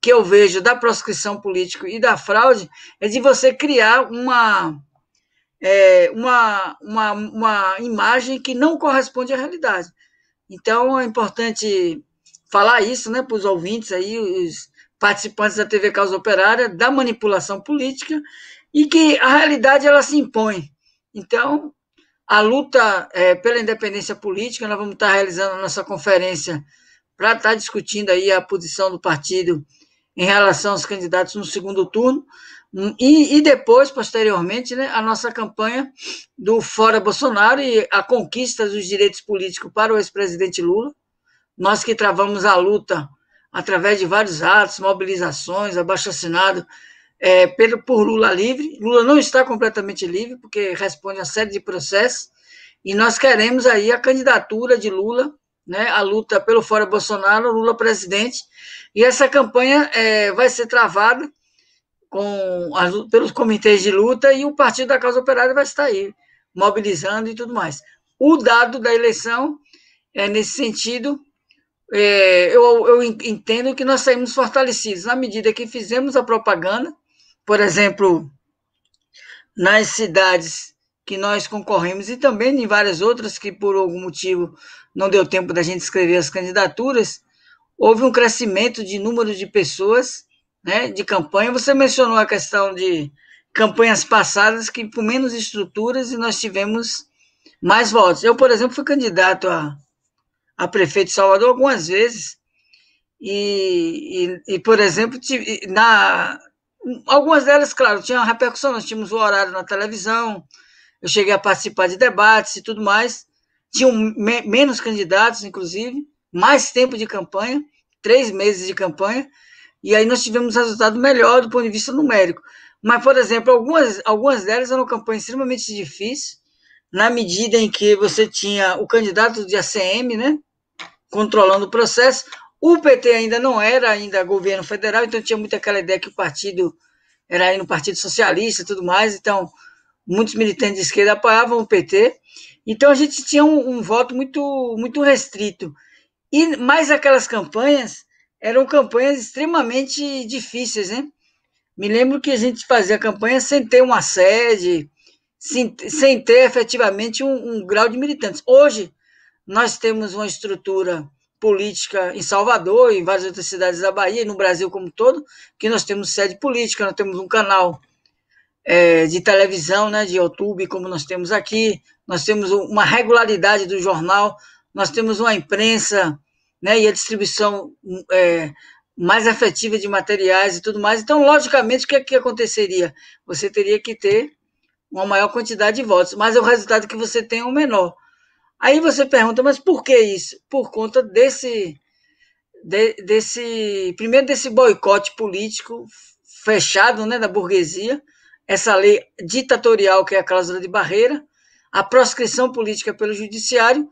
que eu vejo da proscrição política e da fraude é de você criar uma, é, uma, uma, uma imagem que não corresponde à realidade. Então, é importante falar isso né, para os ouvintes, aí, os participantes da TV Causa Operária, da manipulação política, e que a realidade ela se impõe. Então, a luta é, pela independência política, nós vamos estar realizando a nossa conferência para estar discutindo aí a posição do partido em relação aos candidatos no segundo turno, e, e, depois, posteriormente, né, a nossa campanha do Fora Bolsonaro e a conquista dos direitos políticos para o ex-presidente Lula. Nós que travamos a luta através de vários atos, mobilizações, abaixo-assinado é, pelo, por Lula livre. Lula não está completamente livre, porque responde a série de processos, e nós queremos aí a candidatura de Lula, né, a luta pelo Fora Bolsonaro, Lula presidente, e essa campanha é, vai ser travada com as, pelos comitês de luta e o Partido da Causa Operária vai estar aí, mobilizando e tudo mais. O dado da eleição, é, nesse sentido, é, eu, eu entendo que nós saímos fortalecidos na medida que fizemos a propaganda, por exemplo, nas cidades que nós concorremos e também em várias outras que por algum motivo não deu tempo da gente escrever as candidaturas, houve um crescimento de número de pessoas né, de campanha. Você mencionou a questão de campanhas passadas que, por menos estruturas, e nós tivemos mais votos. Eu, por exemplo, fui candidato a, a prefeito de Salvador algumas vezes, e, e, e por exemplo, tive, na, algumas delas, claro, tinham repercussão, nós tínhamos o horário na televisão, eu cheguei a participar de debates e tudo mais, tinham me, menos candidatos, inclusive, mais tempo de campanha, três meses de campanha, e aí nós tivemos resultado melhor do ponto de vista numérico. Mas, por exemplo, algumas, algumas delas eram campanhas extremamente difíceis, na medida em que você tinha o candidato de ACM, né, controlando o processo. O PT ainda não era ainda governo federal, então tinha muito aquela ideia que o partido era aí no Partido Socialista e tudo mais, então muitos militantes de esquerda apoiavam o PT. Então a gente tinha um, um voto muito muito restrito. E mais aquelas campanhas eram campanhas extremamente difíceis, né? Me lembro que a gente fazia campanha sem ter uma sede, sem, sem ter efetivamente um, um grau de militantes. Hoje, nós temos uma estrutura política em Salvador, em várias outras cidades da Bahia, e no Brasil como todo, que nós temos sede política, nós temos um canal é, de televisão, né, de YouTube, como nós temos aqui, nós temos uma regularidade do jornal, nós temos uma imprensa né, e a distribuição é, mais afetiva de materiais e tudo mais. Então, logicamente, o que, é que aconteceria? Você teria que ter uma maior quantidade de votos, mas o resultado que você tem é o um menor. Aí você pergunta, mas por que isso? Por conta desse, de, desse primeiro desse boicote político fechado, né, da burguesia, essa lei ditatorial que é a cláusula de barreira, a proscrição política pelo judiciário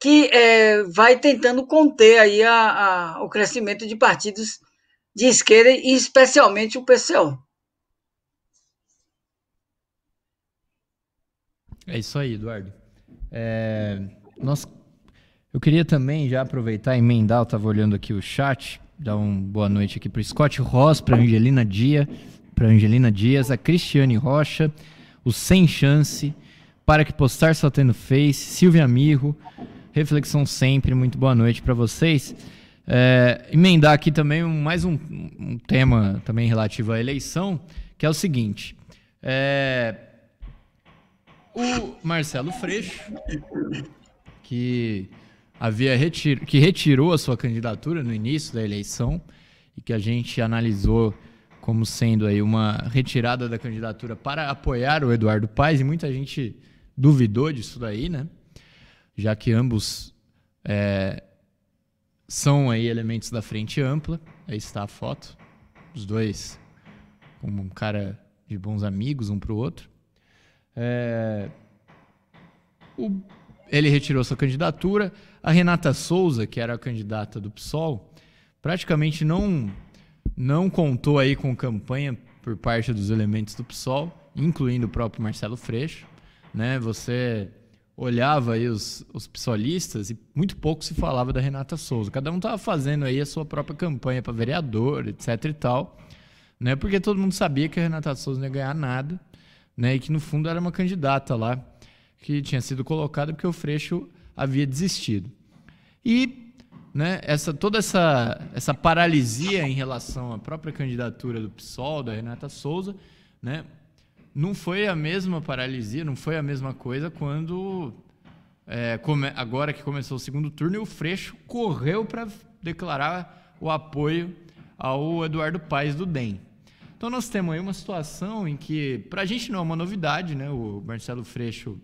que é, vai tentando conter aí a, a, o crescimento de partidos de esquerda e especialmente o PCO. É isso aí, Eduardo. É, nós, eu queria também já aproveitar e emendar, eu estava olhando aqui o chat, dar uma boa noite aqui para o Scott Ross, para Angelina Dia, para Angelina Dias, a Cristiane Rocha, o Sem Chance, para que postar só tendo face, Silvia Mirro, reflexão sempre, muito boa noite para vocês. É, emendar aqui também mais um, um, tema também relativo à eleição, que é o seguinte. É, o Marcelo Freixo, que havia retir, que retirou a sua candidatura no início da eleição e que a gente analisou como sendo aí uma retirada da candidatura para apoiar o Eduardo Paes e muita gente duvidou disso daí, né? já que ambos é, são aí elementos da frente ampla. Aí está a foto, os dois como um cara de bons amigos um para é, o outro. ele retirou sua candidatura. A Renata Souza, que era a candidata do PSOL, praticamente não não contou aí com campanha por parte dos elementos do PSOL, incluindo o próprio Marcelo Freixo, né? Você olhava aí os, os psolistas e muito pouco se falava da Renata Souza. Cada um estava fazendo aí a sua própria campanha para vereador, etc e tal, né? Porque todo mundo sabia que a Renata Souza não ia ganhar nada, né? E que no fundo era uma candidata lá que tinha sido colocada porque o Freixo havia desistido. E, né, essa toda essa essa paralisia em relação à própria candidatura do PSOL da Renata Souza, né? não foi a mesma paralisia, não foi a mesma coisa quando é, come, agora que começou o segundo turno, o Freixo correu para declarar o apoio ao Eduardo Paes do DEM. Então nós temos aí uma situação em que, para a gente não é uma novidade, né? O Marcelo Freixo,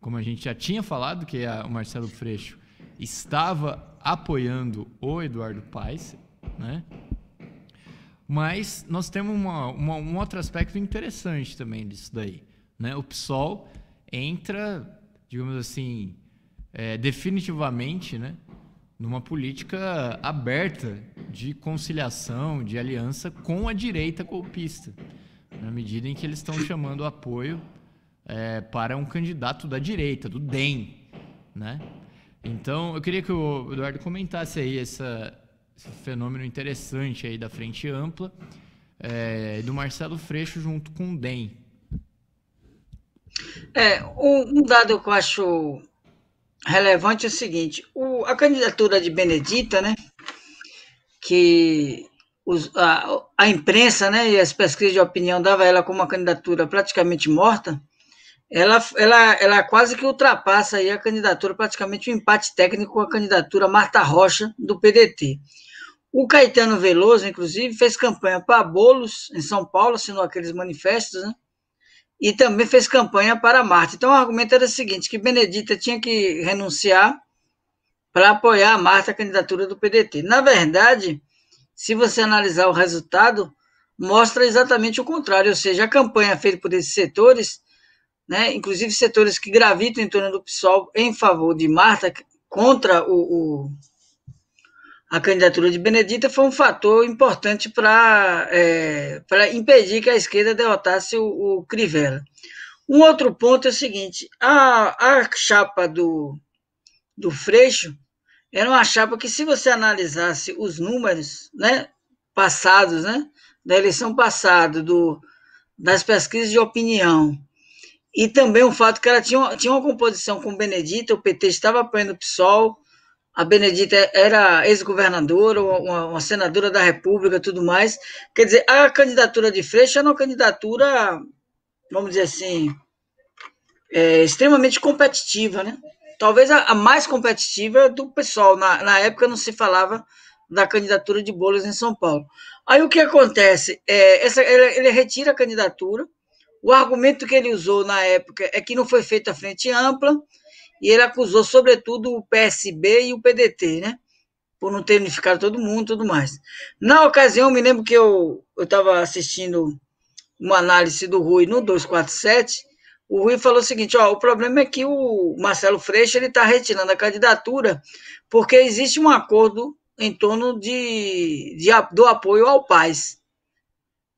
como a gente já tinha falado, que a, o Marcelo Freixo estava apoiando o Eduardo Paes, né? Mas nós temos uma, uma, um outro aspecto interessante também disso daí. Né? O PSOL entra, digamos assim, é, definitivamente né, numa política aberta de conciliação, de aliança com a direita golpista, na medida em que eles estão chamando apoio é, para um candidato da direita, do DEM. Né? Então, eu queria que o Eduardo comentasse aí essa, esse fenômeno interessante aí da frente ampla é, do Marcelo Freixo junto com o DEM. É, um dado que eu acho relevante é o seguinte: o, a candidatura de Benedita, né, que os, a, a, imprensa né, e as pesquisas de opinião dava ela como uma candidatura praticamente morta, ela, ela, ela quase que ultrapassa aí a candidatura, praticamente um empate técnico com a candidatura Marta Rocha, do PDT. O Caetano Veloso, inclusive, fez campanha para Bolos em São Paulo, assinou aqueles manifestos, né? e também fez campanha para Marta. Então, o argumento era o seguinte, que Benedita tinha que renunciar para apoiar a Marta a candidatura do PDT. Na verdade, se você analisar o resultado, mostra exatamente o contrário, ou seja, a campanha feita por esses setores, né, inclusive setores que gravitam em torno do PSOL em favor de Marta, contra o, o a candidatura de Benedita foi um fator importante para é, impedir que a esquerda derrotasse o, o, Crivella. Um outro ponto é o seguinte: a, a chapa do, do Freixo era uma chapa que, se você analisasse os números né, passados, né, da eleição passada, do, das pesquisas de opinião, e também o fato que ela tinha, tinha uma composição com Benedita, o PT estava apoiando o PSOL, a Benedita era ex-governadora, uma, uma, senadora da República, tudo mais. Quer dizer, a candidatura de Freixo era uma candidatura, vamos dizer assim, é, extremamente competitiva, né? Talvez a, a mais competitiva do pessoal. Na, na, época não se falava da candidatura de Bolos em São Paulo. Aí o que acontece? É, essa, ele, ele retira a candidatura. O argumento que ele usou na época é que não foi feita a frente ampla, e ele acusou, sobretudo, o PSB e o PDT, né? Por não ter unificado todo mundo e tudo mais. Na ocasião, me lembro que eu estava assistindo uma análise do Rui no 247, o Rui falou o seguinte: ó, o problema é que o Marcelo Freixo ele está retirando a candidatura porque existe um acordo em torno de, de do apoio ao Paz.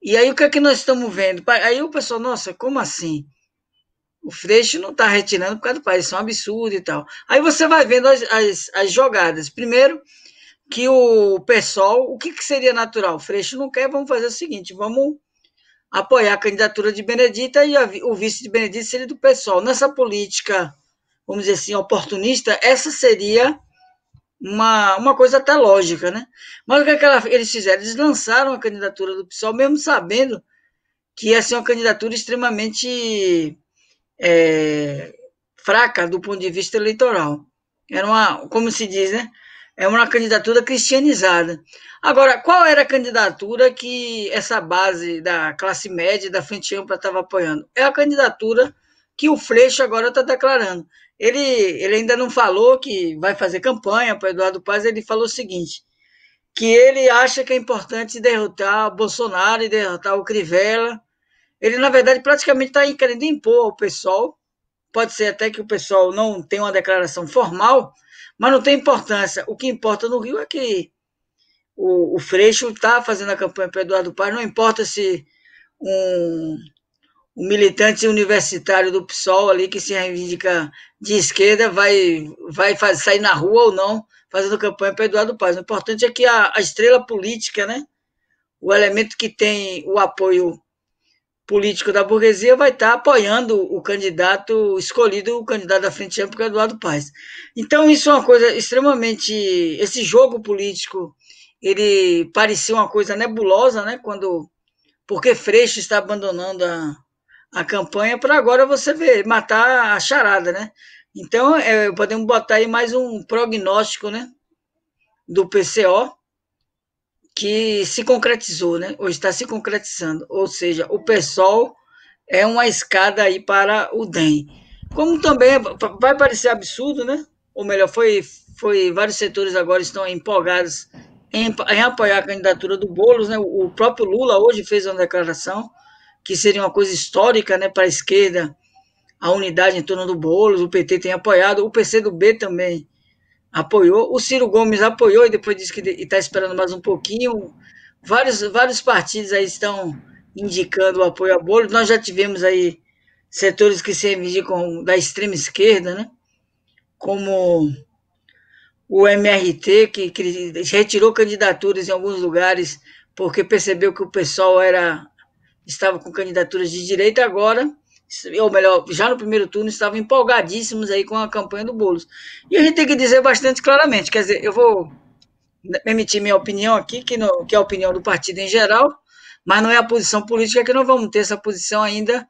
E aí o que é que nós estamos vendo? Aí o pessoal, nossa, como assim? o Freixo não está retirando por causa do país, isso é um absurdo e tal. Aí você vai vendo as, as, as jogadas. Primeiro, que o pessoal, o que, que, seria natural? O Freixo não quer, vamos fazer o seguinte, vamos apoiar a candidatura de Benedita e a, o vice de Benedita seria do pessoal. Nessa política, vamos dizer assim, oportunista, essa seria uma, uma coisa até lógica, né? Mas o que, é que ela, eles fizeram? Eles lançaram a candidatura do PSOL, mesmo sabendo que ia ser uma candidatura extremamente é, fraca do ponto de vista eleitoral. Era uma, como se diz, né? É uma candidatura cristianizada. Agora, qual era a candidatura que essa base da classe média, da frente ampla, estava apoiando? É a candidatura que o Freixo agora está declarando. Ele, ele ainda não falou que vai fazer campanha para Eduardo Paz, ele falou o seguinte, que ele acha que é importante derrotar Bolsonaro e derrotar o Crivella, ele, na verdade, praticamente está querendo impor ao pessoal. Pode ser até que o pessoal não tenha uma declaração formal, mas não tem importância. O que importa no Rio é que o, o Freixo está fazendo a campanha para Eduardo Paz, não importa se um, um militante universitário do PSOL ali que se reivindica de esquerda vai, vai sair na rua ou não fazendo campanha para Eduardo Paz. O importante é que a, a estrela política, né, o elemento que tem o apoio político da burguesia vai estar apoiando o candidato escolhido, o candidato da Frente Ampla, que é Eduardo Paes. Então, isso é uma coisa extremamente. Esse jogo político ele parecia uma coisa nebulosa, né? Quando porque Freixo está abandonando a, a campanha para agora você ver matar a charada, né? Então, é, podemos botar aí mais um prognóstico, né? Do PCO que se concretizou, né? Ou está se concretizando. Ou seja, o PSOL é uma escada aí para o DEM. Como também é, vai parecer absurdo, né? Ou melhor, foi, foi vários setores agora estão empolgados em, em apoiar a candidatura do Boulos, né? O próprio Lula hoje fez uma declaração que seria uma coisa histórica, né, para a esquerda, a unidade em torno do Boulos, o PT tem apoiado, o PCdoB também apoiou. O Ciro Gomes apoiou e depois disse que está esperando mais um pouquinho. Vários, vários partidos aí estão indicando o apoio a bolo. Nós já tivemos aí setores que se reivindicam da extrema esquerda, né? como o MRT, que, que retirou candidaturas em alguns lugares porque percebeu que o pessoal era estava com candidaturas de direita, agora ou melhor, já no primeiro turno estavam empolgadíssimos aí com a campanha do Boulos. E a gente tem que dizer bastante claramente, quer dizer, eu vou emitir minha opinião aqui, que, não, que é a opinião do partido em geral, mas não é a posição política, que não vamos ter essa posição ainda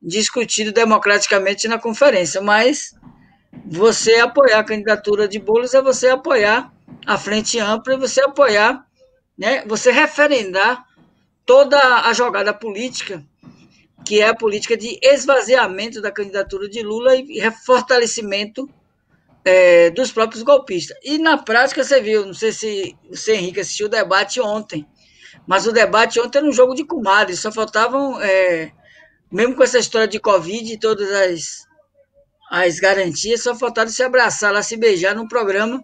discutida democraticamente na conferência, mas você apoiar a candidatura de Boulos é você apoiar a frente ampla e você apoiar, né, você referendar toda a jogada política que é a política de esvaziamento da candidatura de Lula e fortalecimento é, dos próprios golpistas. E na prática você viu, não sei se você, Henrique, assistiu o debate ontem, mas o debate ontem era um jogo de comadres, só faltavam, é, mesmo com essa história de Covid e todas as, as garantias, só faltava se abraçar lá, se beijar no programa,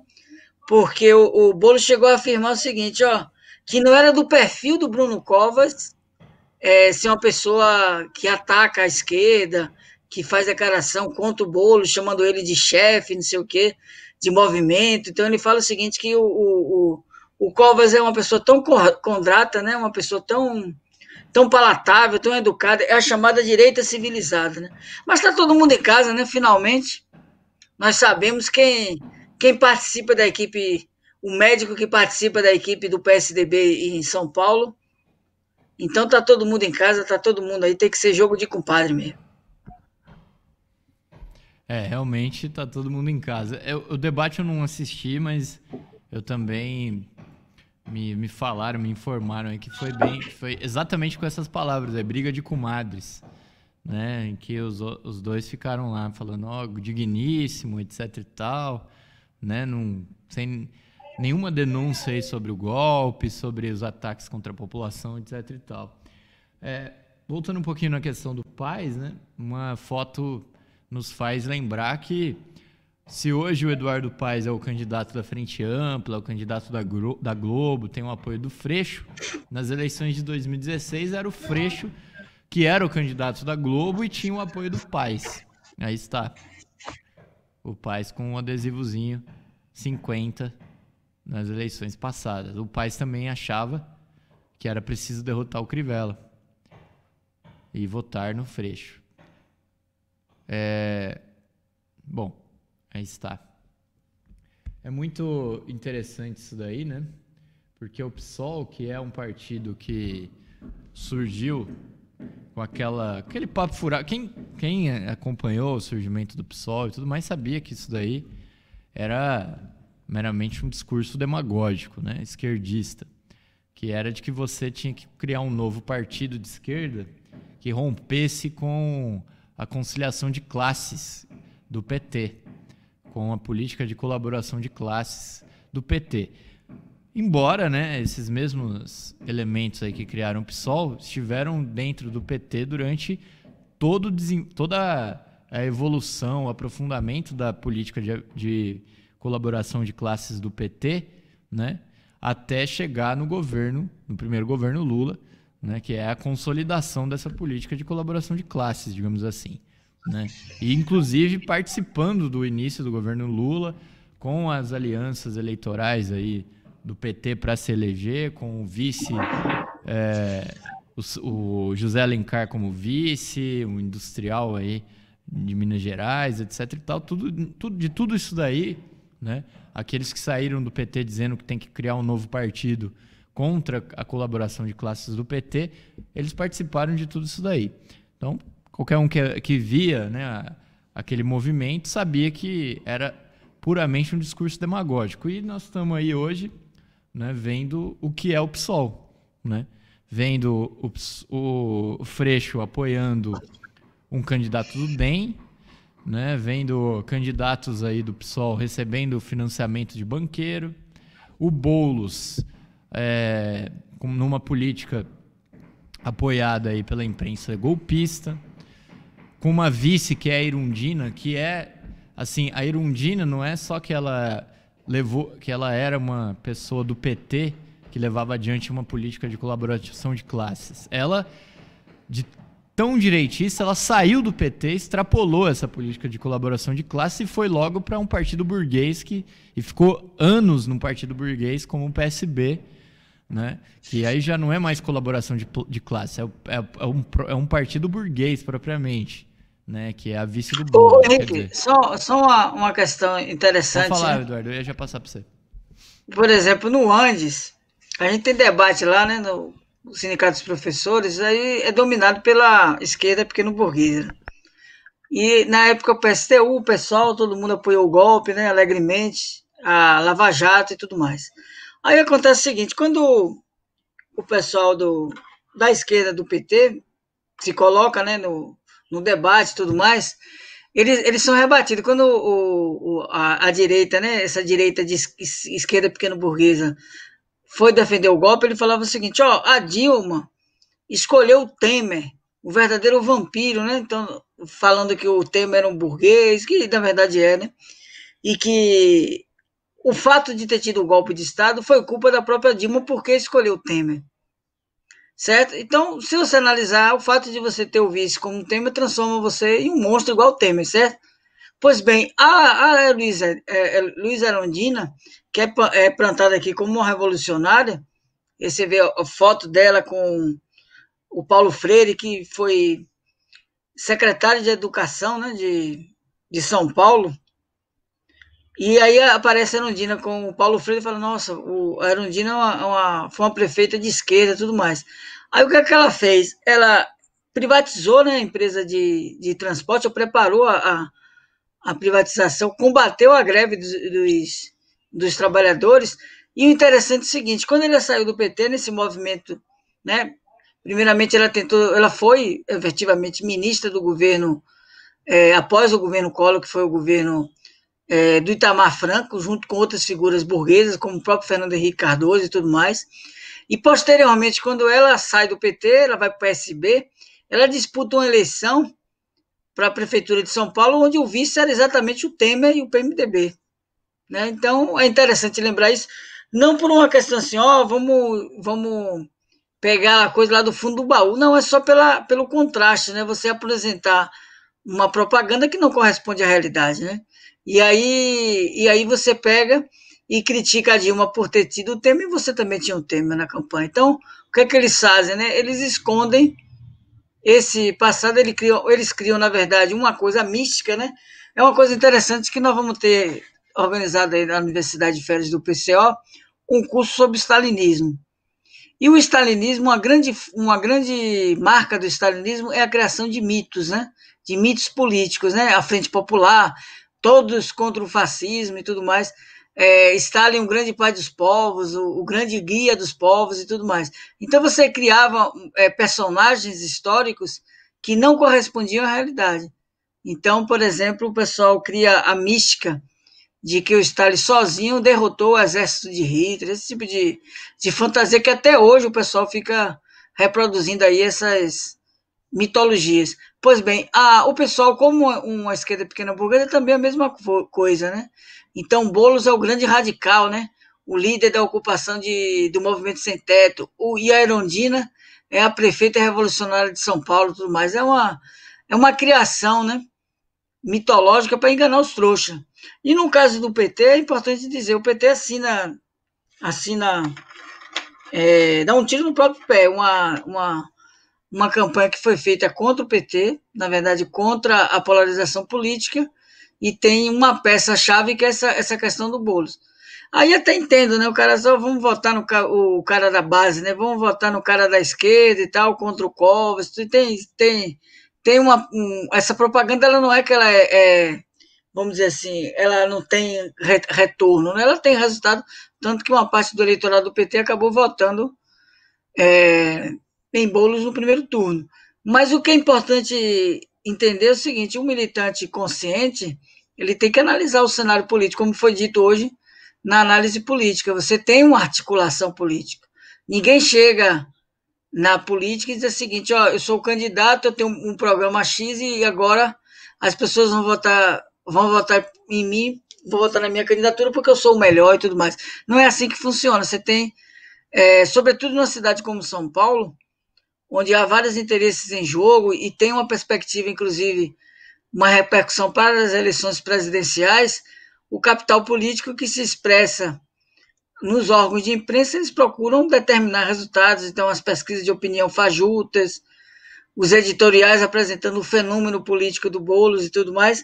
porque o, o Bolo chegou a afirmar o seguinte, ó, que não era do perfil do Bruno Covas é, ser uma pessoa que ataca a esquerda, que faz declaração contra o bolo, chamando ele de chefe, não sei o quê, de movimento. Então ele fala o seguinte: que o, o, o, Covas é uma pessoa tão contrata, né? uma pessoa tão tão palatável, tão educada, é a chamada direita civilizada. Né? Mas está todo mundo em casa, né? finalmente. Nós sabemos quem, quem participa da equipe, o médico que participa da equipe do PSDB em São Paulo, então tá todo mundo em casa, tá todo mundo aí, tem que ser jogo de compadre mesmo. É, realmente tá todo mundo em casa. Eu, o debate eu não assisti, mas eu também me, me falaram, me informaram aí que foi bem, foi exatamente com essas palavras, é briga de comadres, né? Em que os, os dois ficaram lá falando, ó, oh, digníssimo, etc e tal, né? Não, sem, nenhuma denúncia aí sobre o golpe, sobre os ataques contra a população, etc. e tal. É, voltando um pouquinho na questão do Paz, né? Uma foto nos faz lembrar que se hoje o Eduardo Paz é o candidato da Frente Ampla, o candidato da, da Globo, tem o apoio do Freixo, nas eleições de 2016 era o Freixo que era o candidato da Globo e tinha o apoio do Paz. Aí está. O Paz com um adesivozinho 50 nas eleições passadas. O Paes também achava que era preciso derrotar o Crivella e votar no Freixo. É... Bom, aí está. É muito interessante isso daí, né? Porque o PSOL, que é um partido que surgiu com aquela, aquele papo furado. Quem, quem acompanhou o surgimento do PSOL e tudo mais sabia que isso daí era meramente um discurso demagógico, né, esquerdista, que era de que você tinha que criar um novo partido de esquerda que rompesse com a conciliação de classes do PT, com a política de colaboração de classes do PT. Embora né, esses mesmos elementos aí que criaram o PSOL estiveram dentro do PT durante todo, toda a evolução, o aprofundamento da política de, de colaboração de classes do PT, né? até chegar no governo, no primeiro governo Lula, né? que é a consolidação dessa política de colaboração de classes, digamos assim. Né? E inclusive participando do início do governo Lula com as alianças eleitorais aí do PT para se eleger, com o vice é, o, o, José Alencar como vice, um industrial aí de Minas Gerais, etc e tal, tudo, tudo de tudo isso daí né? Aqueles que saíram do PT dizendo que tem que criar um novo partido contra a colaboração de classes do PT, eles participaram de tudo isso daí. Então, qualquer um que, que via né, aquele movimento sabia que era puramente um discurso demagógico. E nós estamos aí hoje né, vendo o que é o PSOL. Né? Vendo o, o Freixo apoiando um candidato do bem né? Vendo candidatos aí do PSOL recebendo financiamento de banqueiro, o Boulos é, numa política apoiada aí pela imprensa golpista, com uma vice que é a Irundina, que é assim, a Irundina não é só que ela levou, que ela era uma pessoa do PT que levava adiante uma política de colaboração de classes. Ela de tão direitista, ela saiu do PT, extrapolou essa política de colaboração de classe e foi logo para um partido burguês que e ficou anos num partido burguês como o PSB, né? Que aí já não é mais colaboração de, de classe, é, é, é, um, é um partido burguês propriamente. Né, que é a vice do Bolsonaro. Ô, Henrique, só, só uma, uma questão interessante. Vou falar, né? Eduardo, eu ia já passar para você. Por exemplo, no Andes, a gente tem debate lá, né, no o Sindicato dos Professores, aí é dominado pela esquerda pequeno-burguesa. E na época o PSTU, o pessoal, todo mundo apoiou o golpe, né, alegremente, a Lava Jato e tudo mais. Aí acontece o seguinte, quando o pessoal do, da esquerda do PT se coloca né, no, no debate e tudo mais, eles, eles são rebatidos. Quando o, o a, a, direita, né, essa direita de esquerda pequeno-burguesa, foi defender o golpe, ele falava o seguinte: ó, a Dilma escolheu o Temer, o verdadeiro vampiro, né? Então, falando que o Temer era um burguês, que na verdade é, né? E que o fato de ter tido o golpe de Estado foi culpa da própria Dilma porque escolheu o Temer. Certo? Então, se você analisar, o fato de você ter o vice como Temer transforma você em um monstro igual o Temer, certo? Pois bem, a, a Luísa, é, é Arondina, que é, é, plantada aqui como uma revolucionária. E você vê a foto dela com o Paulo Freire, que foi secretário de Educação né, de, de São Paulo. E aí aparece a Arundina com o Paulo Freire e fala, nossa, o, a Erundina é uma, é uma, foi uma prefeita de esquerda tudo mais. Aí o que, é que ela fez? Ela privatizou né, a empresa de, de transporte, ou preparou a, a, a privatização, combateu a greve dos, dos dos trabalhadores. E o interessante é o seguinte: quando ela saiu do PT, nesse movimento, né, primeiramente ela tentou, ela foi efetivamente ministra do governo, é, após o governo Collor, que foi o governo é, do Itamar Franco, junto com outras figuras burguesas, como o próprio Fernando Henrique Cardoso e tudo mais. E posteriormente, quando ela sai do PT, ela vai para o PSB, ela disputa uma eleição para a Prefeitura de São Paulo, onde o vice era exatamente o Temer e o PMDB. Né? Então, é interessante lembrar isso, não por uma questão assim, ó, oh, vamos, vamos pegar a coisa lá do fundo do baú. Não, é só pela, pelo contraste, né? Você apresentar uma propaganda que não corresponde à realidade, né? E aí, e aí você pega e critica a Dilma por ter tido o tema e você também tinha um tema na campanha. Então, o que é que eles fazem, né? Eles escondem esse passado, eles criam, eles criam na verdade, uma coisa mística, né? É uma coisa interessante que nós vamos ter organizado aí na Universidade de Férias do PCO, um curso sobre stalinismo. E o stalinismo, uma grande, uma grande marca do stalinismo é a criação de mitos, né? De mitos políticos, né? A Frente Popular, todos contra o fascismo e tudo mais. É, Stalin, o um grande pai dos povos, o, o, grande guia dos povos e tudo mais. Então você criava é, personagens históricos que não correspondiam à realidade. Então, por exemplo, o pessoal cria a mística de que o Stalin sozinho derrotou o exército de Hitler, esse tipo de, de fantasia que até hoje o pessoal fica reproduzindo aí essas mitologias. Pois bem, a, o pessoal, como é uma esquerda pequena burguesa, também é a mesma coisa, né? Então, Boulos é o grande radical, né? O líder da ocupação de, do movimento sem teto. O, e a Erondina é a prefeita revolucionária de São Paulo tudo mais. É uma, é uma criação, né? Mitológica para enganar os trouxas. E no caso do PT, é importante dizer, o PT assina, assina é, dá um tiro no próprio pé, uma, uma, uma campanha que foi feita contra o PT, na verdade, contra a polarização política, e tem uma peça-chave que é essa, essa questão do Boulos. Aí até entendo, né? O cara só vamos votar no ca, o cara da base, né? Vamos votar no cara da esquerda e tal, contra o Covas. Tem, tem, tem uma. Um, essa propaganda ela não é que ela é, é vamos dizer assim, ela não tem retorno, né? ela tem resultado, tanto que uma parte do eleitorado do PT acabou votando é, em bolos no primeiro turno. Mas o que é importante entender é o seguinte: um militante consciente ele tem que analisar o cenário político, como foi dito hoje na análise política. Você tem uma articulação política. Ninguém chega na política e diz o seguinte: ó, eu sou candidato, eu tenho um programa X e agora as pessoas vão votar vão votar em mim, vão votar na minha candidatura porque eu sou o melhor e tudo mais. Não é assim que funciona. Você tem, é, sobretudo numa cidade como São Paulo, onde há vários interesses em jogo e tem uma perspectiva, inclusive, uma repercussão para as eleições presidenciais, o capital político que se expressa nos órgãos de imprensa, eles procuram determinar resultados, então as pesquisas de opinião fajutas, os editoriais apresentando o fenômeno político do Bolos e tudo mais,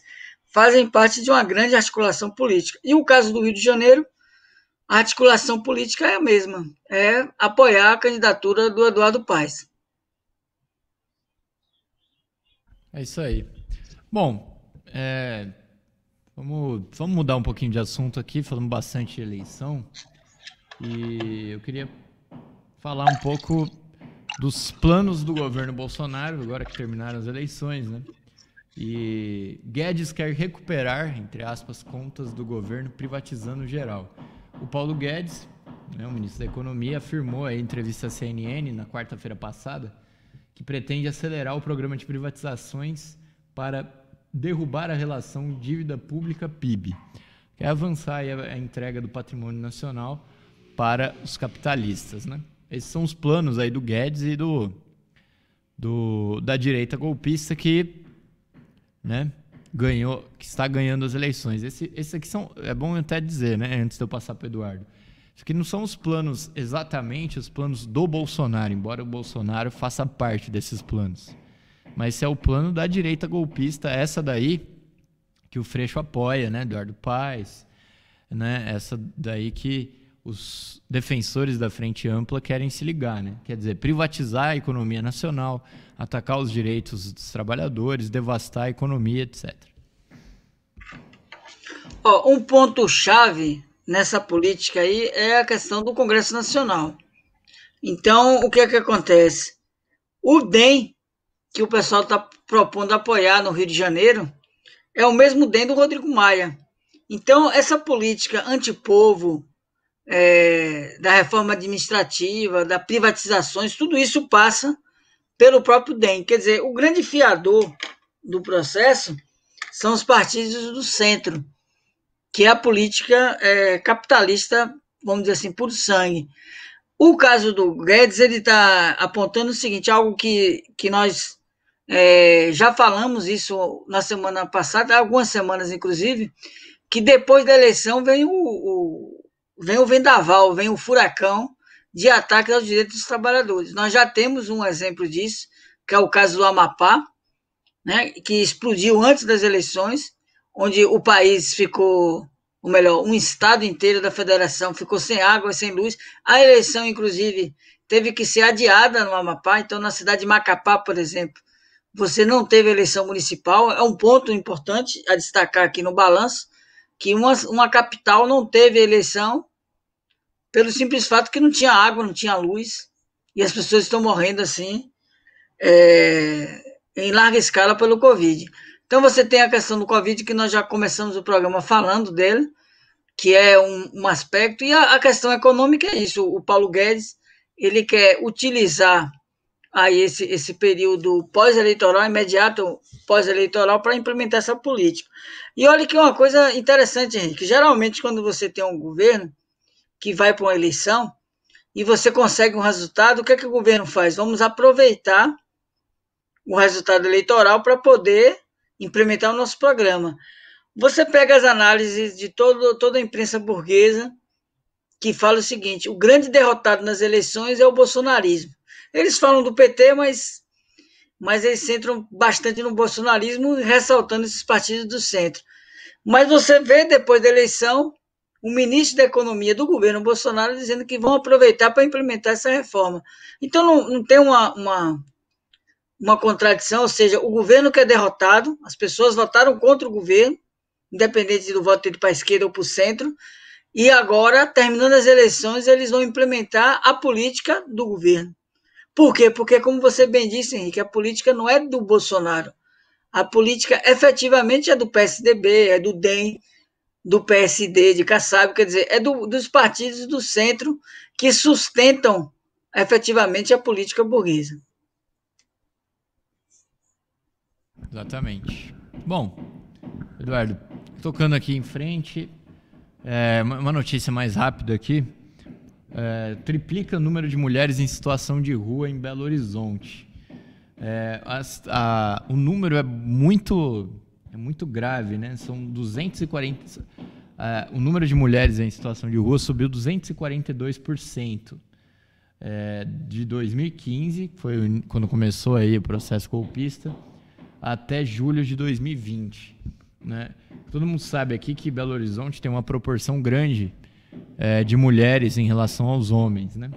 fazem parte de uma grande articulação política. E o caso do Rio de Janeiro, a articulação política é a mesma, é apoiar a candidatura do Eduardo Paes. É isso aí. Bom, é, vamos, vamos mudar um pouquinho de assunto aqui, falando bastante de eleição. E eu queria falar um pouco dos planos do governo Bolsonaro, agora que terminaram as eleições, né? E Guedes quer recuperar, entre aspas, contas do governo privatizando geral. O Paulo Guedes, né, o ministro da Economia, afirmou em entrevista à CNN na quarta-feira passada que pretende acelerar o programa de privatizações para derrubar a relação dívida pública-PIB, Quer avançar a entrega do patrimônio nacional para os capitalistas. Né? Esses são os planos aí do Guedes e do, do da direita golpista que né? Ganhou, que está ganhando as eleições. Esse, esse aqui são, é bom até dizer, né? Antes de eu passar para Eduardo. Isso aqui não são os planos exatamente os planos do Bolsonaro, embora o Bolsonaro faça parte desses planos. Mas esse é o plano da direita golpista, essa daí que o Freixo apoia, né? Eduardo Paes, né? Essa daí que os defensores da Frente Ampla querem se ligar, né? Quer dizer, privatizar a economia nacional, atacar os direitos dos trabalhadores, devastar a economia, etc. Oh, um ponto chave nessa política aí é a questão do Congresso Nacional. Então, o que é que acontece? O DEM, que o pessoal está propondo apoiar no Rio de Janeiro, é o mesmo DEM do Rodrigo Maia. Então, essa política antipovo, é, da reforma administrativa, da privatizações, tudo isso passa pelo próprio DEM. Quer dizer, o grande fiador do processo são os partidos do centro, que é a política é, capitalista, vamos dizer assim, por sangue. O caso do Guedes, ele está apontando o seguinte, algo que, que nós é, já falamos isso na semana passada, algumas semanas, inclusive, que depois da eleição vem o, o, vem o vendaval, vem o furacão, de ataque aos direitos dos trabalhadores. Nós já temos um exemplo disso, que é o caso do Amapá, né, que explodiu antes das eleições, onde o país ficou, ou melhor, um estado inteiro da federação ficou sem água, sem luz. A eleição, inclusive, teve que ser adiada no Amapá, então na cidade de Macapá, por exemplo, você não teve eleição municipal, é um ponto importante a destacar aqui no balanço, que uma, uma capital não teve eleição pelo simples fato que não tinha água, não tinha luz, e as pessoas estão morrendo assim, é, em larga escala pelo Covid. Então você tem a questão do Covid, que nós já começamos o programa falando dele, que é um, um aspecto, e a, a, questão econômica é isso. O Paulo Guedes ele quer utilizar aí esse, esse período pós-eleitoral, imediato pós-eleitoral, para implementar essa política. E olha que é uma coisa interessante, Henrique, geralmente quando você tem um governo, que vai para uma eleição e você consegue um resultado, o que é que o governo faz? Vamos aproveitar o resultado eleitoral para poder implementar o nosso programa. Você pega as análises de todo, toda a imprensa burguesa que fala o seguinte: o grande derrotado nas eleições é o bolsonarismo. Eles falam do PT, mas, mas eles centram bastante no bolsonarismo, ressaltando esses partidos do centro. Mas você vê depois da eleição o ministro da Economia do governo Bolsonaro dizendo que vão aproveitar para implementar essa reforma. Então, não, não tem uma, uma, uma contradição, ou seja, o governo que é derrotado, as pessoas votaram contra o governo, independente do voto dele para a esquerda ou para o centro, e agora, terminando as eleições, eles vão implementar a política do governo. Por quê? Porque, como você bem disse, Henrique, a política não é do Bolsonaro. A política efetivamente é do PSDB, é do DEM, do PSD de Kassab, quer dizer, é do, dos partidos do centro que sustentam efetivamente a política burguesa. Exatamente. Bom, Eduardo, tocando aqui em frente, é, uma notícia mais rápida aqui. É, triplica o número de mulheres em situação de rua em Belo Horizonte. É, a, a, o número é muito é muito grave, né? São 240. Uh, é, o número de mulheres em situação de rua subiu 242%. É, de 2015, foi quando começou aí o processo golpista, até julho de 2020. Né? Todo mundo sabe aqui que Belo Horizonte tem uma proporção grande é, de mulheres em relação aos homens. Né?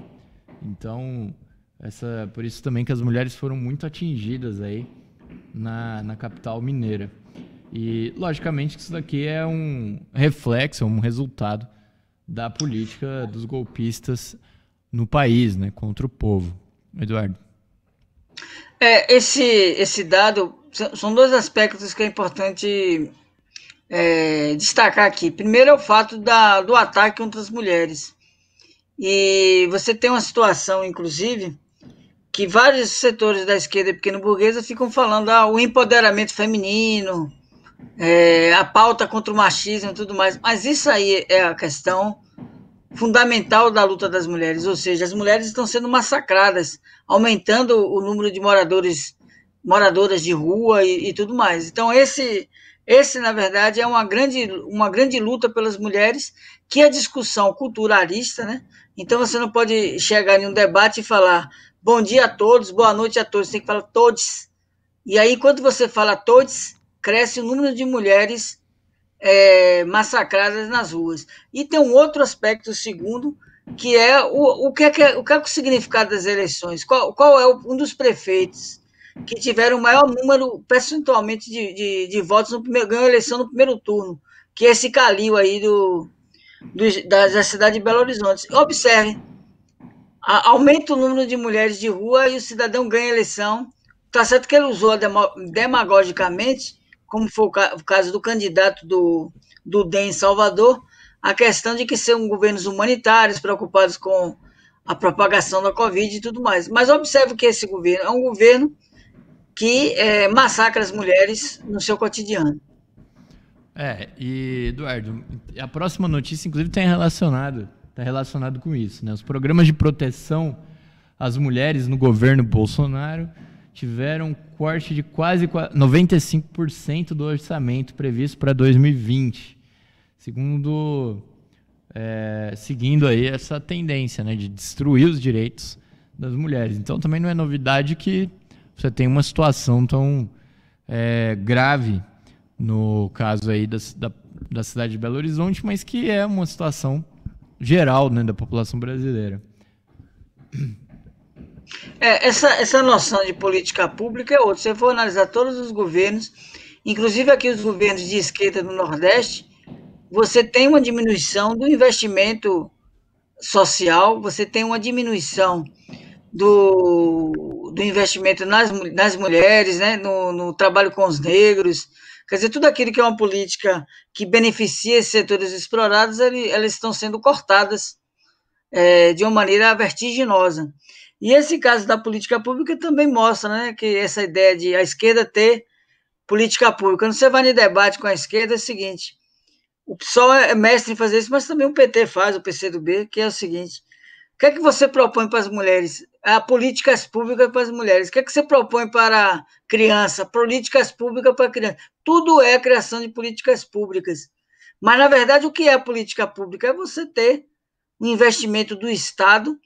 Então, essa, por isso também que as mulheres foram muito atingidas aí na, na capital mineira. E, logicamente, isso daqui é um reflexo, um resultado da política dos golpistas no país, né, contra o povo. Eduardo. É, esse, esse dado, são dois aspectos que é importante é, destacar aqui. Primeiro é o fato da, do ataque contra as mulheres. E você tem uma situação, inclusive, que vários setores da esquerda pequeno-burguesa ficam falando ah, o empoderamento feminino, é, a pauta contra o machismo e tudo mais. Mas isso aí é a questão fundamental da luta das mulheres, ou seja, as mulheres estão sendo massacradas, aumentando o número de moradores, moradoras de rua e, e tudo mais. Então esse esse, na verdade, é uma grande, uma grande luta pelas mulheres, que é discussão culturalista, né? Então você não pode chegar em um debate e falar bom dia a todos, boa noite a todos, tem que falar todos. E aí, quando você fala todos, cresce o número de mulheres é, massacradas nas ruas. E tem um outro aspecto, segundo, que é o, o, que, é, que é o é que é o significado das eleições. Qual, qual é o, um dos prefeitos que tiveram o maior número percentualmente de, de, de votos no primeiro, ganhou a eleição no primeiro turno, que é esse Calil aí do, do da, da, cidade de Belo Horizonte. Observe, a, aumenta o número de mulheres de rua e o cidadão ganha a eleição. Tá certo que ele usou demagogicamente como foi o caso do candidato do, do DEM em Salvador, a questão de que são governos humanitários preocupados com a propagação da Covid e tudo mais. Mas observe que esse governo é um governo que é, massacra as mulheres no seu cotidiano. É, e Eduardo, a próxima notícia, inclusive, tem tá relacionado, está relacionado com isso, né? Os programas de proteção às mulheres no governo Bolsonaro tiveram um corte de quase 95% do orçamento previsto para 2020, segundo é, seguindo aí essa tendência né, de destruir os direitos das mulheres. Então também não é novidade que você tem uma situação tão é, grave no caso aí da, da, da, cidade de Belo Horizonte, mas que é uma situação geral né, da população brasileira. É, essa, essa noção de política pública é outra. Se você for analisar todos os governos, inclusive aqui os governos de esquerda do Nordeste, você tem uma diminuição do investimento social, você tem uma diminuição do, do investimento nas, nas mulheres, né, no, no trabalho com os negros, Quer dizer, tudo aquilo que é uma política que beneficia esses setores explorados, ele, elas estão sendo cortadas é, de uma maneira vertiginosa. E esse caso da política pública também mostra né, que essa ideia de a esquerda ter política pública. Quando você vai no debate com a esquerda, é o seguinte: o PSOL é mestre em fazer isso, mas também o PT faz, o PCdoB, que é o seguinte: o que é que você propõe para as mulheres? a políticas públicas para as mulheres. O que é que você propõe para a criança? Políticas públicas para a criança. Tudo é criação de políticas públicas. Mas, na verdade, o que é a política pública? É você ter um investimento do Estado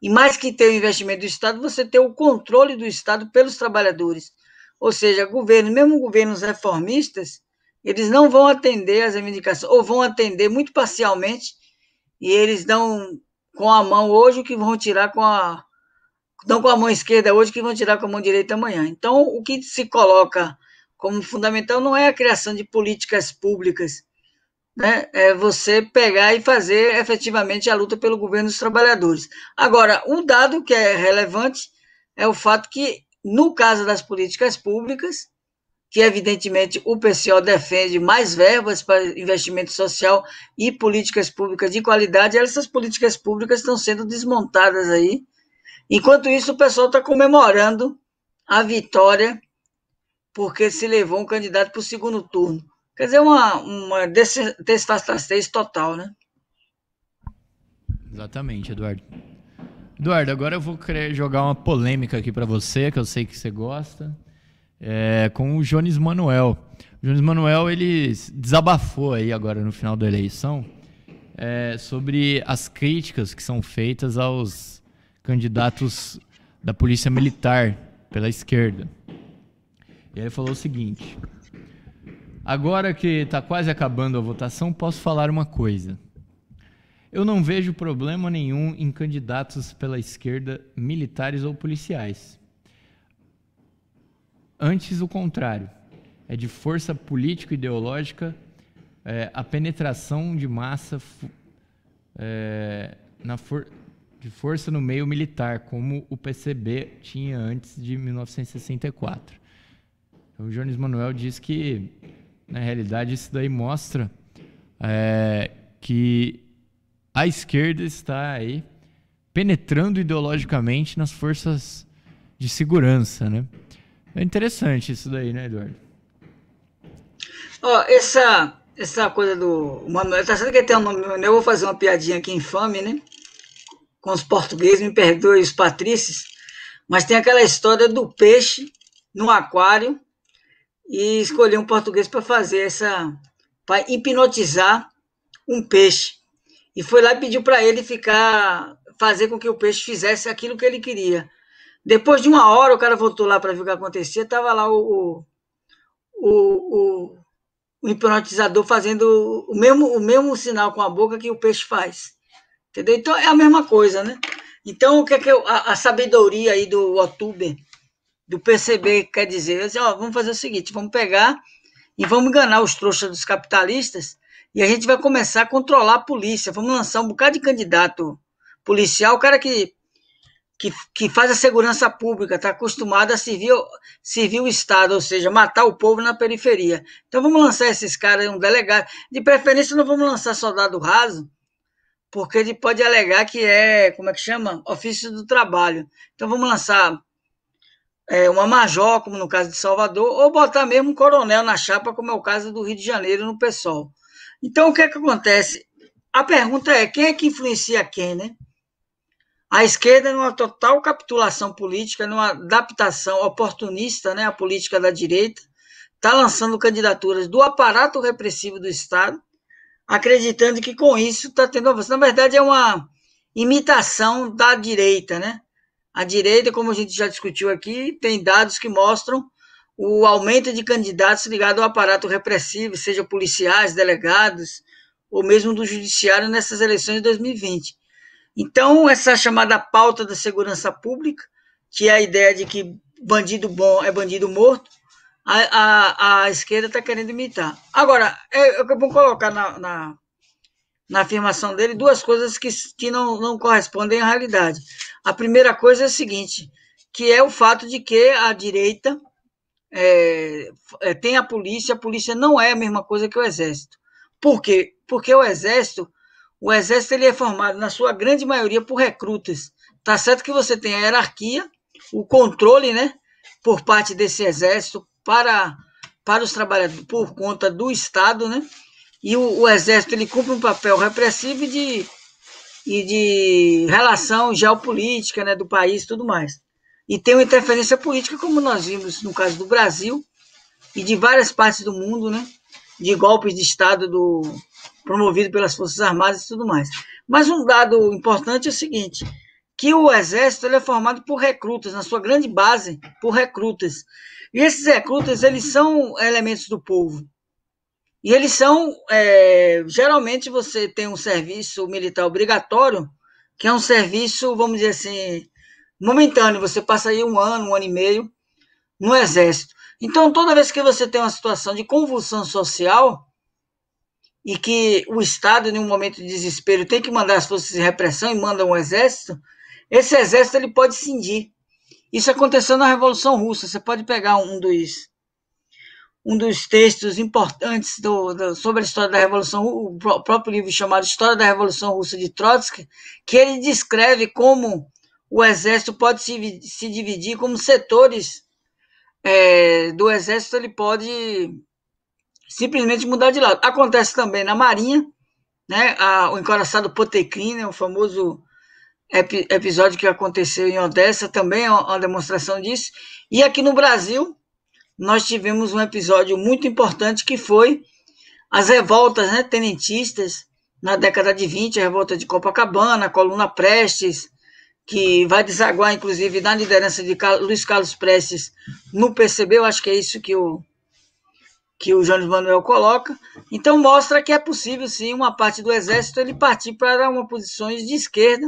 e mais que ter o investimento do Estado, você ter o controle do Estado pelos trabalhadores. Ou seja, governo, mesmo governos reformistas, eles não vão atender às reivindicações, ou vão atender muito parcialmente, e eles dão com a mão hoje o que vão tirar com a. Dão com a mão esquerda hoje o que vão tirar com a mão direita amanhã. Então, o que se coloca como fundamental não é a criação de políticas públicas né, é você pegar e fazer efetivamente a luta pelo governo dos trabalhadores. Agora, um dado que é relevante é o fato que, no caso das políticas públicas, que evidentemente o PCO defende mais verbas para investimento social e políticas públicas de qualidade, essas políticas públicas estão sendo desmontadas aí. Enquanto isso, o pessoal está comemorando a vitória, porque se levou um candidato para o segundo turno. Quer dizer, uma, uma total, né? Exatamente, Eduardo. Eduardo, agora eu vou jogar uma polêmica aqui para você, que eu sei que você gosta, é, com o Jones Manuel. O Jones Manuel ele desabafou aí agora no final da eleição é, sobre as críticas que são feitas aos candidatos da polícia militar pela esquerda. E ele falou o seguinte: Agora que está quase acabando a votação, posso falar uma coisa. Eu não vejo problema nenhum em candidatos pela esquerda, militares ou policiais. Antes, o contrário. É de força político-ideológica é, a penetração de massa é, for de força no meio militar, como o PCB tinha antes de 1964. Então, o Jones Manuel diz que na realidade, isso daí mostra é, que a esquerda está aí penetrando ideologicamente nas forças de segurança, né? É interessante isso daí, né, Eduardo? Ó, oh, essa, essa coisa do Manuel, tá sendo que tem um nome, eu vou fazer uma piadinha aqui infame, né? Com os portugueses, me perdoe os patrícios, mas tem aquela história do peixe no aquário e escolheu um português para fazer essa, para hipnotizar um peixe. E foi lá e pediu para ele ficar, fazer com que o peixe fizesse aquilo que ele queria. Depois de uma hora, o cara voltou lá para ver o que acontecia, estava lá o, o, o, o, hipnotizador fazendo o mesmo, o mesmo sinal com a boca que o peixe faz. Entendeu? Então, é a mesma coisa, né? Então, o que é que eu, a, a sabedoria aí do Otuber do PCB quer dizer, assim, ó, vamos fazer o seguinte, vamos pegar e vamos enganar os trouxas dos capitalistas e a gente vai começar a controlar a polícia, vamos lançar um bocado de candidato policial, o cara que, que, que faz a segurança pública, está acostumado a servir, servir o Estado, ou seja, matar o povo na periferia. Então vamos lançar esses caras, um delegado, de preferência não vamos lançar soldado raso, porque ele pode alegar que é, como é que chama? Ofício do trabalho. Então vamos lançar é, uma major, como no caso de Salvador, ou botar mesmo um coronel na chapa, como é o caso do Rio de Janeiro no PSOL. Então, o que é que acontece? A pergunta é, quem é que influencia quem, né? A esquerda, numa total capitulação política, numa adaptação oportunista né, à política da direita, está lançando candidaturas do aparato repressivo do Estado, acreditando que com isso está tendo avanço. Na verdade, é uma imitação da direita, né? A direita, como a gente já discutiu aqui, tem dados que mostram o aumento de candidatos ligados ao aparato repressivo, seja policiais, delegados, ou mesmo do judiciário nessas eleições de 2020. Então, essa chamada pauta da segurança pública, que é a ideia de que bandido bom é bandido morto, a, a, a esquerda está querendo imitar. Agora, é, é eu vou colocar na, na, na afirmação dele duas coisas que, que não, não correspondem à realidade. A primeira coisa é a seguinte, que é o fato de que a direita é, é, tem a polícia, a polícia não é a mesma coisa que o exército. Por quê? Porque o exército, o exército ele é formado, na sua grande maioria, por recrutas. Tá certo que você tem a hierarquia, o controle, né, por parte desse exército para, para os trabalhadores, por conta do Estado, né, e o, o Exército ele cumpre um papel repressivo e de, e de relação geopolítica né, do país e tudo mais. E tem uma interferência política, como nós vimos no caso do Brasil e de várias partes do mundo, né, de golpes de Estado do, promovido pelas Forças Armadas e tudo mais. Mas um dado importante é o seguinte, que o exército é formado por recrutas, na sua grande base, por recrutas. E esses recrutas, eles são elementos do povo. E eles são, é, geralmente você tem um serviço militar obrigatório, que é um serviço, vamos dizer assim, momentâneo, você passa aí um ano, um ano e meio no exército. Então, toda vez que você tem uma situação de convulsão social, e que o Estado, em um momento de desespero, tem que mandar as forças de repressão e manda um exército, esse exército ele pode cindir. Isso aconteceu na Revolução Russa. Você pode pegar um dos um dos textos importantes do, do, sobre a história da Revolução, o próprio livro chamado História da Revolução Russa de Trotsky, que ele descreve como o exército pode se, se dividir, como setores é, do exército ele pode simplesmente mudar de lado. Acontece também na Marinha, né, a, o encoraçado Potekrin, né, o famoso ep, episódio que aconteceu em Odessa, também é uma, uma demonstração disso. E aqui no Brasil, nós tivemos um episódio muito importante que foi as revoltas né, tenentistas na década de 20, a revolta de Copacabana, a coluna Prestes, que vai desaguar, inclusive, na liderança de Luiz Carlos Prestes no PCB, eu acho que é isso que o, que o Jones Manuel coloca. Então, mostra que é possível, sim, uma parte do Exército ele partir para uma posições de esquerda,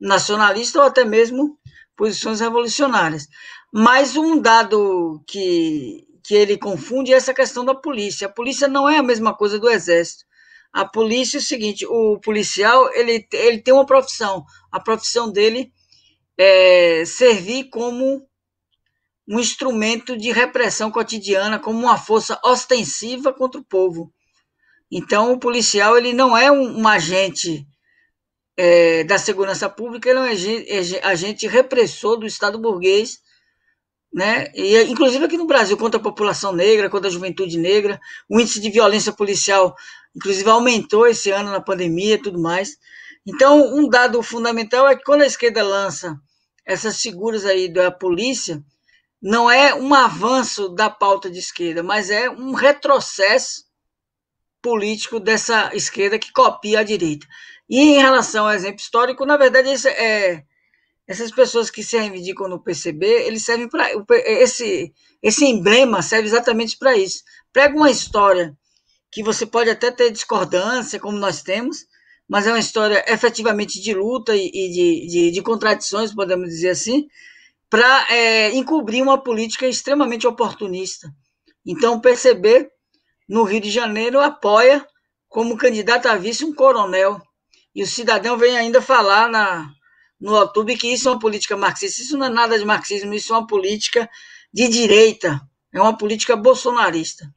nacionalista ou até mesmo posições revolucionárias. Mas um dado que, que ele confunde é essa questão da polícia. A polícia não é a mesma coisa do exército. A polícia é o seguinte, o policial ele, ele tem uma profissão. A profissão dele é servir como um instrumento de repressão cotidiana, como uma força ostensiva contra o povo. Então, o policial ele não é um, um agente é, da segurança pública, ele é um agente, agente repressor do Estado burguês, né? E, inclusive aqui no Brasil, contra a população negra, contra a juventude negra, o índice de violência policial, inclusive, aumentou esse ano na pandemia e tudo mais. Então, um dado fundamental é que quando a esquerda lança essas figuras aí da polícia, não é um avanço da pauta de esquerda, mas é um retrocesso político dessa esquerda que copia a direita. E em relação ao exemplo histórico, na verdade, isso é, essas pessoas que se reivindicam no PCB, eles servem para esse esse emblema serve exatamente para isso. Prega uma história que você pode até ter discordância, como nós temos, mas é uma história efetivamente de luta e, e de, de, de, contradições, podemos dizer assim, para é, encobrir uma política extremamente oportunista. Então, o PCB, no Rio de Janeiro, apoia como candidato a vice um coronel. E o cidadão vem ainda falar na, no YouTube que isso é uma política marxista. Isso não é nada de marxismo, isso é uma política de direita, é uma política bolsonarista.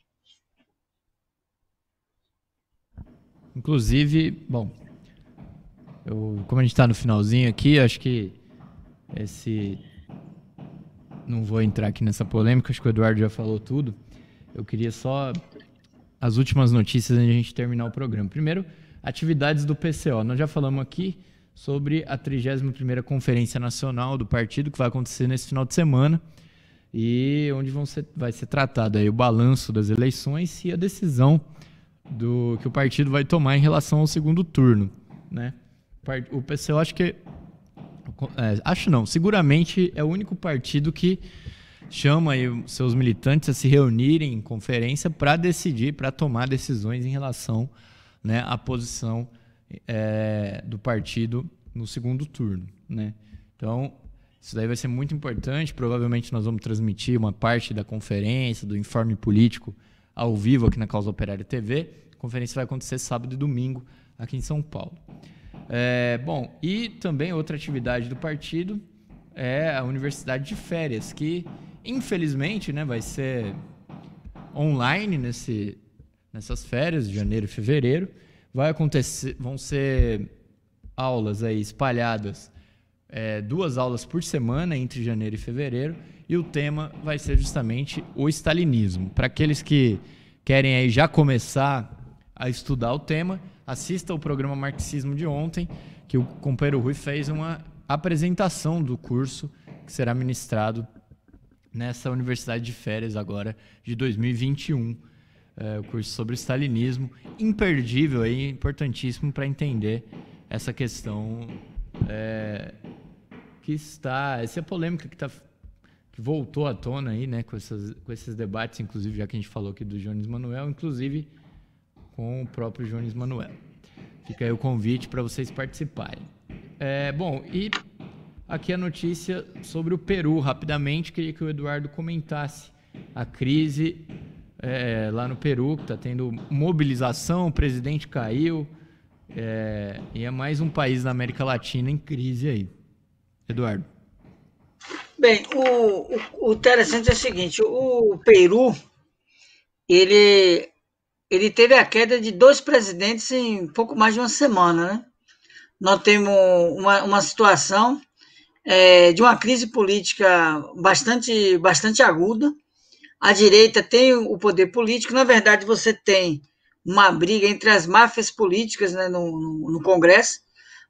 Inclusive, bom, eu, como a gente está no finalzinho aqui, acho que esse. Não vou entrar aqui nessa polêmica, acho que o Eduardo já falou tudo. Eu queria só as últimas notícias antes de a gente terminar o programa. Primeiro, atividades do PCO. Nós já falamos aqui, sobre a 31ª Conferência Nacional do Partido, que vai acontecer nesse final de semana, e onde vão ser, vai ser tratado aí o balanço das eleições e a decisão do que o partido vai tomar em relação ao segundo turno. Né? O PCO acho que... É, acho não, seguramente é o único partido que chama seus militantes a se reunirem em conferência para decidir, para tomar decisões em relação né, à posição é, do partido no segundo turno. Né? Então, isso daí vai ser muito importante. Provavelmente nós vamos transmitir uma parte da conferência, do informe político, ao vivo aqui na Causa Operária TV. A conferência vai acontecer sábado e domingo aqui em São Paulo. É, bom, e também outra atividade do partido é a Universidade de Férias, que infelizmente né, vai ser online nesse, nessas férias, de janeiro e fevereiro vai acontecer, vão ser aulas aí espalhadas, é, duas aulas por semana entre janeiro e fevereiro, e o tema vai ser justamente o stalinismo. Para aqueles que querem aí já começar a estudar o tema, assista o programa Marxismo de ontem, que o companheiro Rui fez uma apresentação do curso que será ministrado nessa universidade de férias agora de 2021 é, o curso sobre stalinismo, imperdível aí, importantíssimo para entender essa questão é, que está, essa é polêmica que, tá, que voltou à tona aí, né, com, essas, com esses debates, inclusive, já que a gente falou aqui do Jones Manuel, inclusive com o próprio Jones Manuel. Fica aí o convite para vocês participarem. É, bom, e aqui a notícia sobre o Peru, rapidamente, queria que o Eduardo comentasse a crise é, lá no Peru, que está tendo mobilização, o presidente caiu. É, e é mais um país da América Latina em crise aí. Eduardo. Bem, o, o, o interessante é o seguinte, o Peru, ele, ele teve a queda de dois presidentes em pouco mais de uma semana, né? Nós temos uma, uma situação é, de uma crise política bastante, bastante aguda, a direita tem o poder político, na verdade, você tem uma briga entre as máfias políticas né, no, no, Congresso.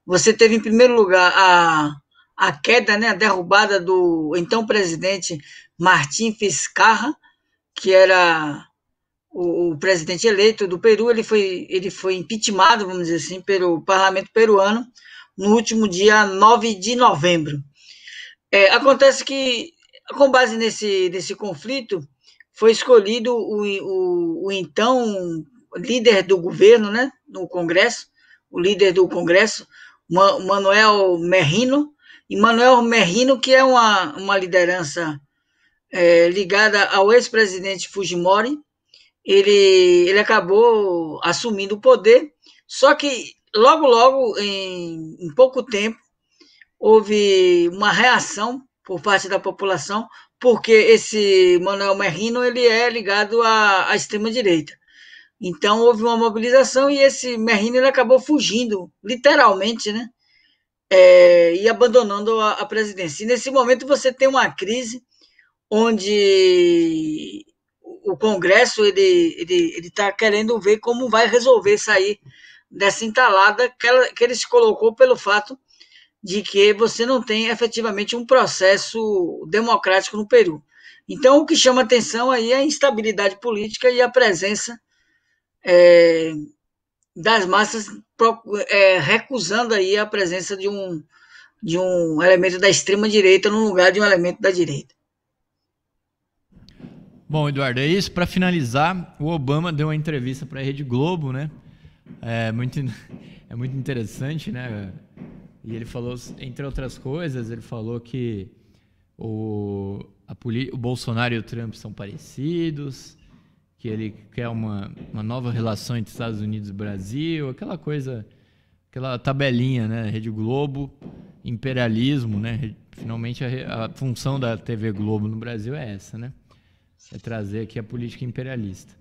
Você teve, em primeiro lugar, a, a queda, né, a derrubada do então presidente Martim Fiscarra, que era o, o, presidente eleito do Peru. Ele foi, ele foi impeachmentado, vamos dizer assim, pelo parlamento peruano no último dia 9 de novembro. É, acontece que, com base nesse, nesse conflito, foi escolhido o, o, o então líder do governo, né, no Congresso, o líder do Congresso, Manuel Merrino, e Manuel Merrino, que é uma, uma liderança é, ligada ao ex-presidente Fujimori, ele, ele acabou assumindo o poder, só que logo, logo, em, em pouco tempo, houve uma reação por parte da população porque esse Manuel Merrino ele é ligado à, à extrema-direita. Então houve uma mobilização e esse Merrino ele acabou fugindo, literalmente, né? É, e abandonando a, a presidência. E nesse momento você tem uma crise onde o Congresso ele ele ele está querendo ver como vai resolver sair dessa entalada que, ela, que ele se colocou pelo fato de que você não tem efetivamente um processo democrático no Peru. Então, o que chama atenção aí é a instabilidade política e a presença é, das massas é, recusando aí a presença de um, de um elemento da extrema-direita no lugar de um elemento da direita. Bom, Eduardo, é isso. Para finalizar, o Obama deu uma entrevista para a Rede Globo, né? É muito, é muito interessante, né? E ele falou, entre outras coisas, ele falou que o, a poli, o Bolsonaro e o Trump são parecidos, que ele quer uma, uma nova relação entre Estados Unidos e Brasil, aquela coisa, aquela tabelinha, né? Rede Globo, imperialismo, né? Finalmente a, a função da TV Globo no Brasil é essa, né? É trazer aqui a política imperialista.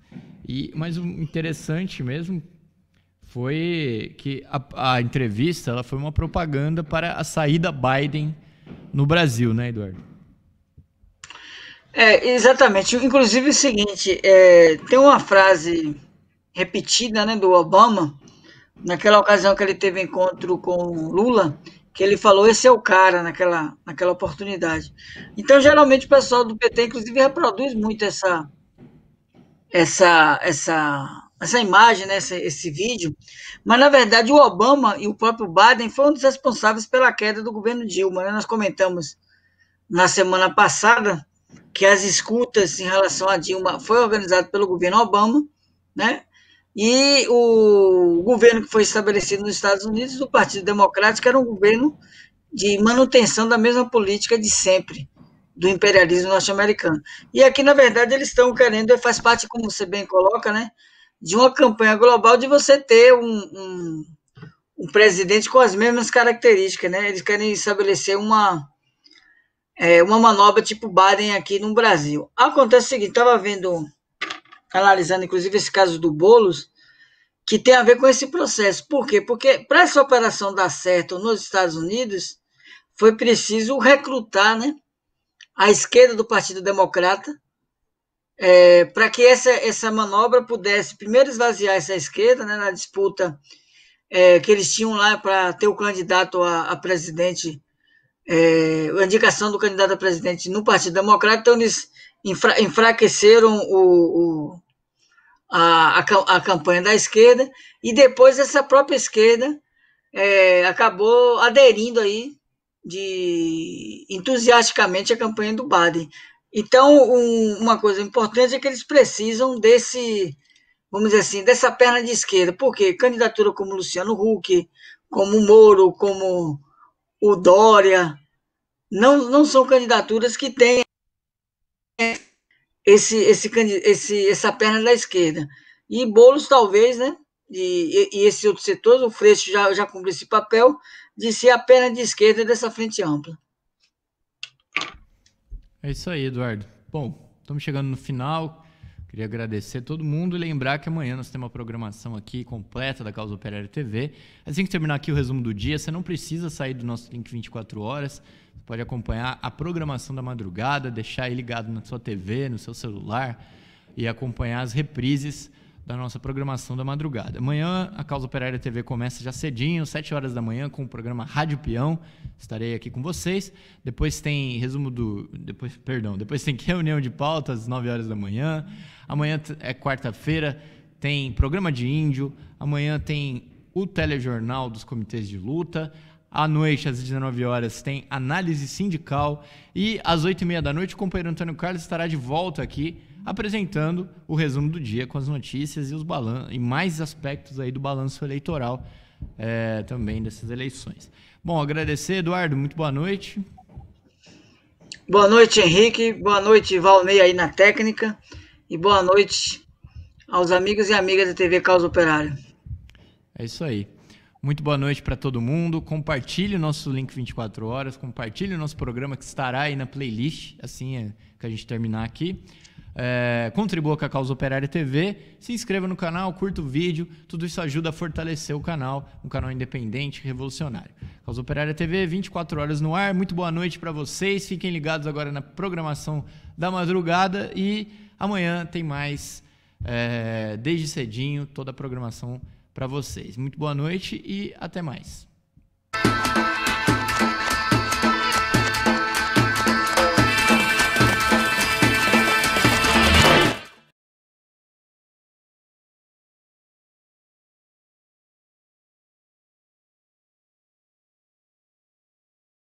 E, mas o interessante mesmo foi que a, a, entrevista ela foi uma propaganda para a saída Biden no Brasil, né, Eduardo? É, exatamente. Inclusive é o seguinte, é, tem uma frase repetida né, do Obama, naquela ocasião que ele teve encontro com Lula, que ele falou, esse é o cara naquela, naquela oportunidade. Então, geralmente, o pessoal do PT, inclusive, reproduz muito essa, essa, essa essa imagem, né, esse, esse, vídeo, mas na verdade o Obama e o próprio Biden foram um dos responsáveis pela queda do governo Dilma. Né? Nós comentamos na semana passada que as escutas em relação a Dilma foi organizado pelo governo Obama, né? E o governo que foi estabelecido nos Estados Unidos do Partido Democrático era um governo de manutenção da mesma política de sempre do imperialismo norte-americano. E aqui, na verdade, eles estão querendo, faz parte, como você bem coloca, né, de uma campanha global de você ter um, um, um presidente com as mesmas características, né? Eles querem estabelecer uma, é, uma manobra tipo Biden aqui no Brasil. Acontece o seguinte, estava vendo, analisando inclusive esse caso do Bolos, que tem a ver com esse processo. Por quê? Porque para essa operação dar certo nos Estados Unidos, foi preciso recrutar né, a esquerda do Partido Democrata é, para que essa, essa manobra pudesse primeiro esvaziar essa esquerda né, na disputa é, que eles tinham lá para ter o candidato a, a presidente, é, a indicação do candidato a presidente no Partido Democrata, então eles enfraqueceram o, o a, a, a, campanha da esquerda, e depois essa própria esquerda é, acabou aderindo aí de entusiasticamente à campanha do Baden. Então, um, uma coisa importante é que eles precisam desse, vamos dizer assim, dessa perna de esquerda, porque candidatura como Luciano Huck, como Moro, como o Dória, não, não são candidaturas que têm esse, esse, esse, essa perna da esquerda. E Boulos, talvez, né? E, e, e esse outro setor, o Freixo já, já cumpriu esse papel de ser a perna de esquerda dessa frente ampla. É isso aí, Eduardo. Bom, estamos chegando no final. Queria agradecer a todo mundo e lembrar que amanhã nós temos uma programação aqui completa da Causa Operária TV. Assim que terminar aqui o resumo do dia, você não precisa sair do nosso link 24 horas. Você pode acompanhar a programação da madrugada, deixar aí ligado na sua TV, no seu celular e acompanhar as reprises da nossa programação da madrugada. Amanhã a Causa Operária TV começa já cedinho, 7 horas da manhã, com o programa Rádio Peão. Estarei aqui com vocês. Depois tem resumo do. Depois, perdão, depois tem reunião de pauta às 9 horas da manhã. Amanhã é quarta-feira, tem programa de índio. Amanhã tem o telejornal dos comitês de luta. À noite, às 19 horas, tem análise sindical. E às 8 e meia da noite, o companheiro Antônio Carlos estará de volta aqui apresentando o resumo do dia com as notícias e, os balan e mais aspectos aí do balanço eleitoral é, também dessas eleições. Bom, agradecer, Eduardo, muito boa noite. Boa noite, Henrique. Boa noite, Valnei aí na técnica. E boa noite aos amigos e amigas da TV Causa Operária. É isso aí. Muito boa noite para todo mundo. Compartilhe o nosso link 24 horas, compartilhe o nosso programa que estará aí na playlist, assim é que a gente terminar aqui é, contribua com a Causa Operária TV, se inscreva no canal, curta o vídeo, tudo isso ajuda a fortalecer o canal, um canal independente, revolucionário. Causa Operária TV, 24 horas no ar, muito boa noite para vocês, fiquem ligados agora na programação da madrugada e amanhã tem mais, é, desde cedinho, toda a programação para vocês. Muito boa noite e até mais.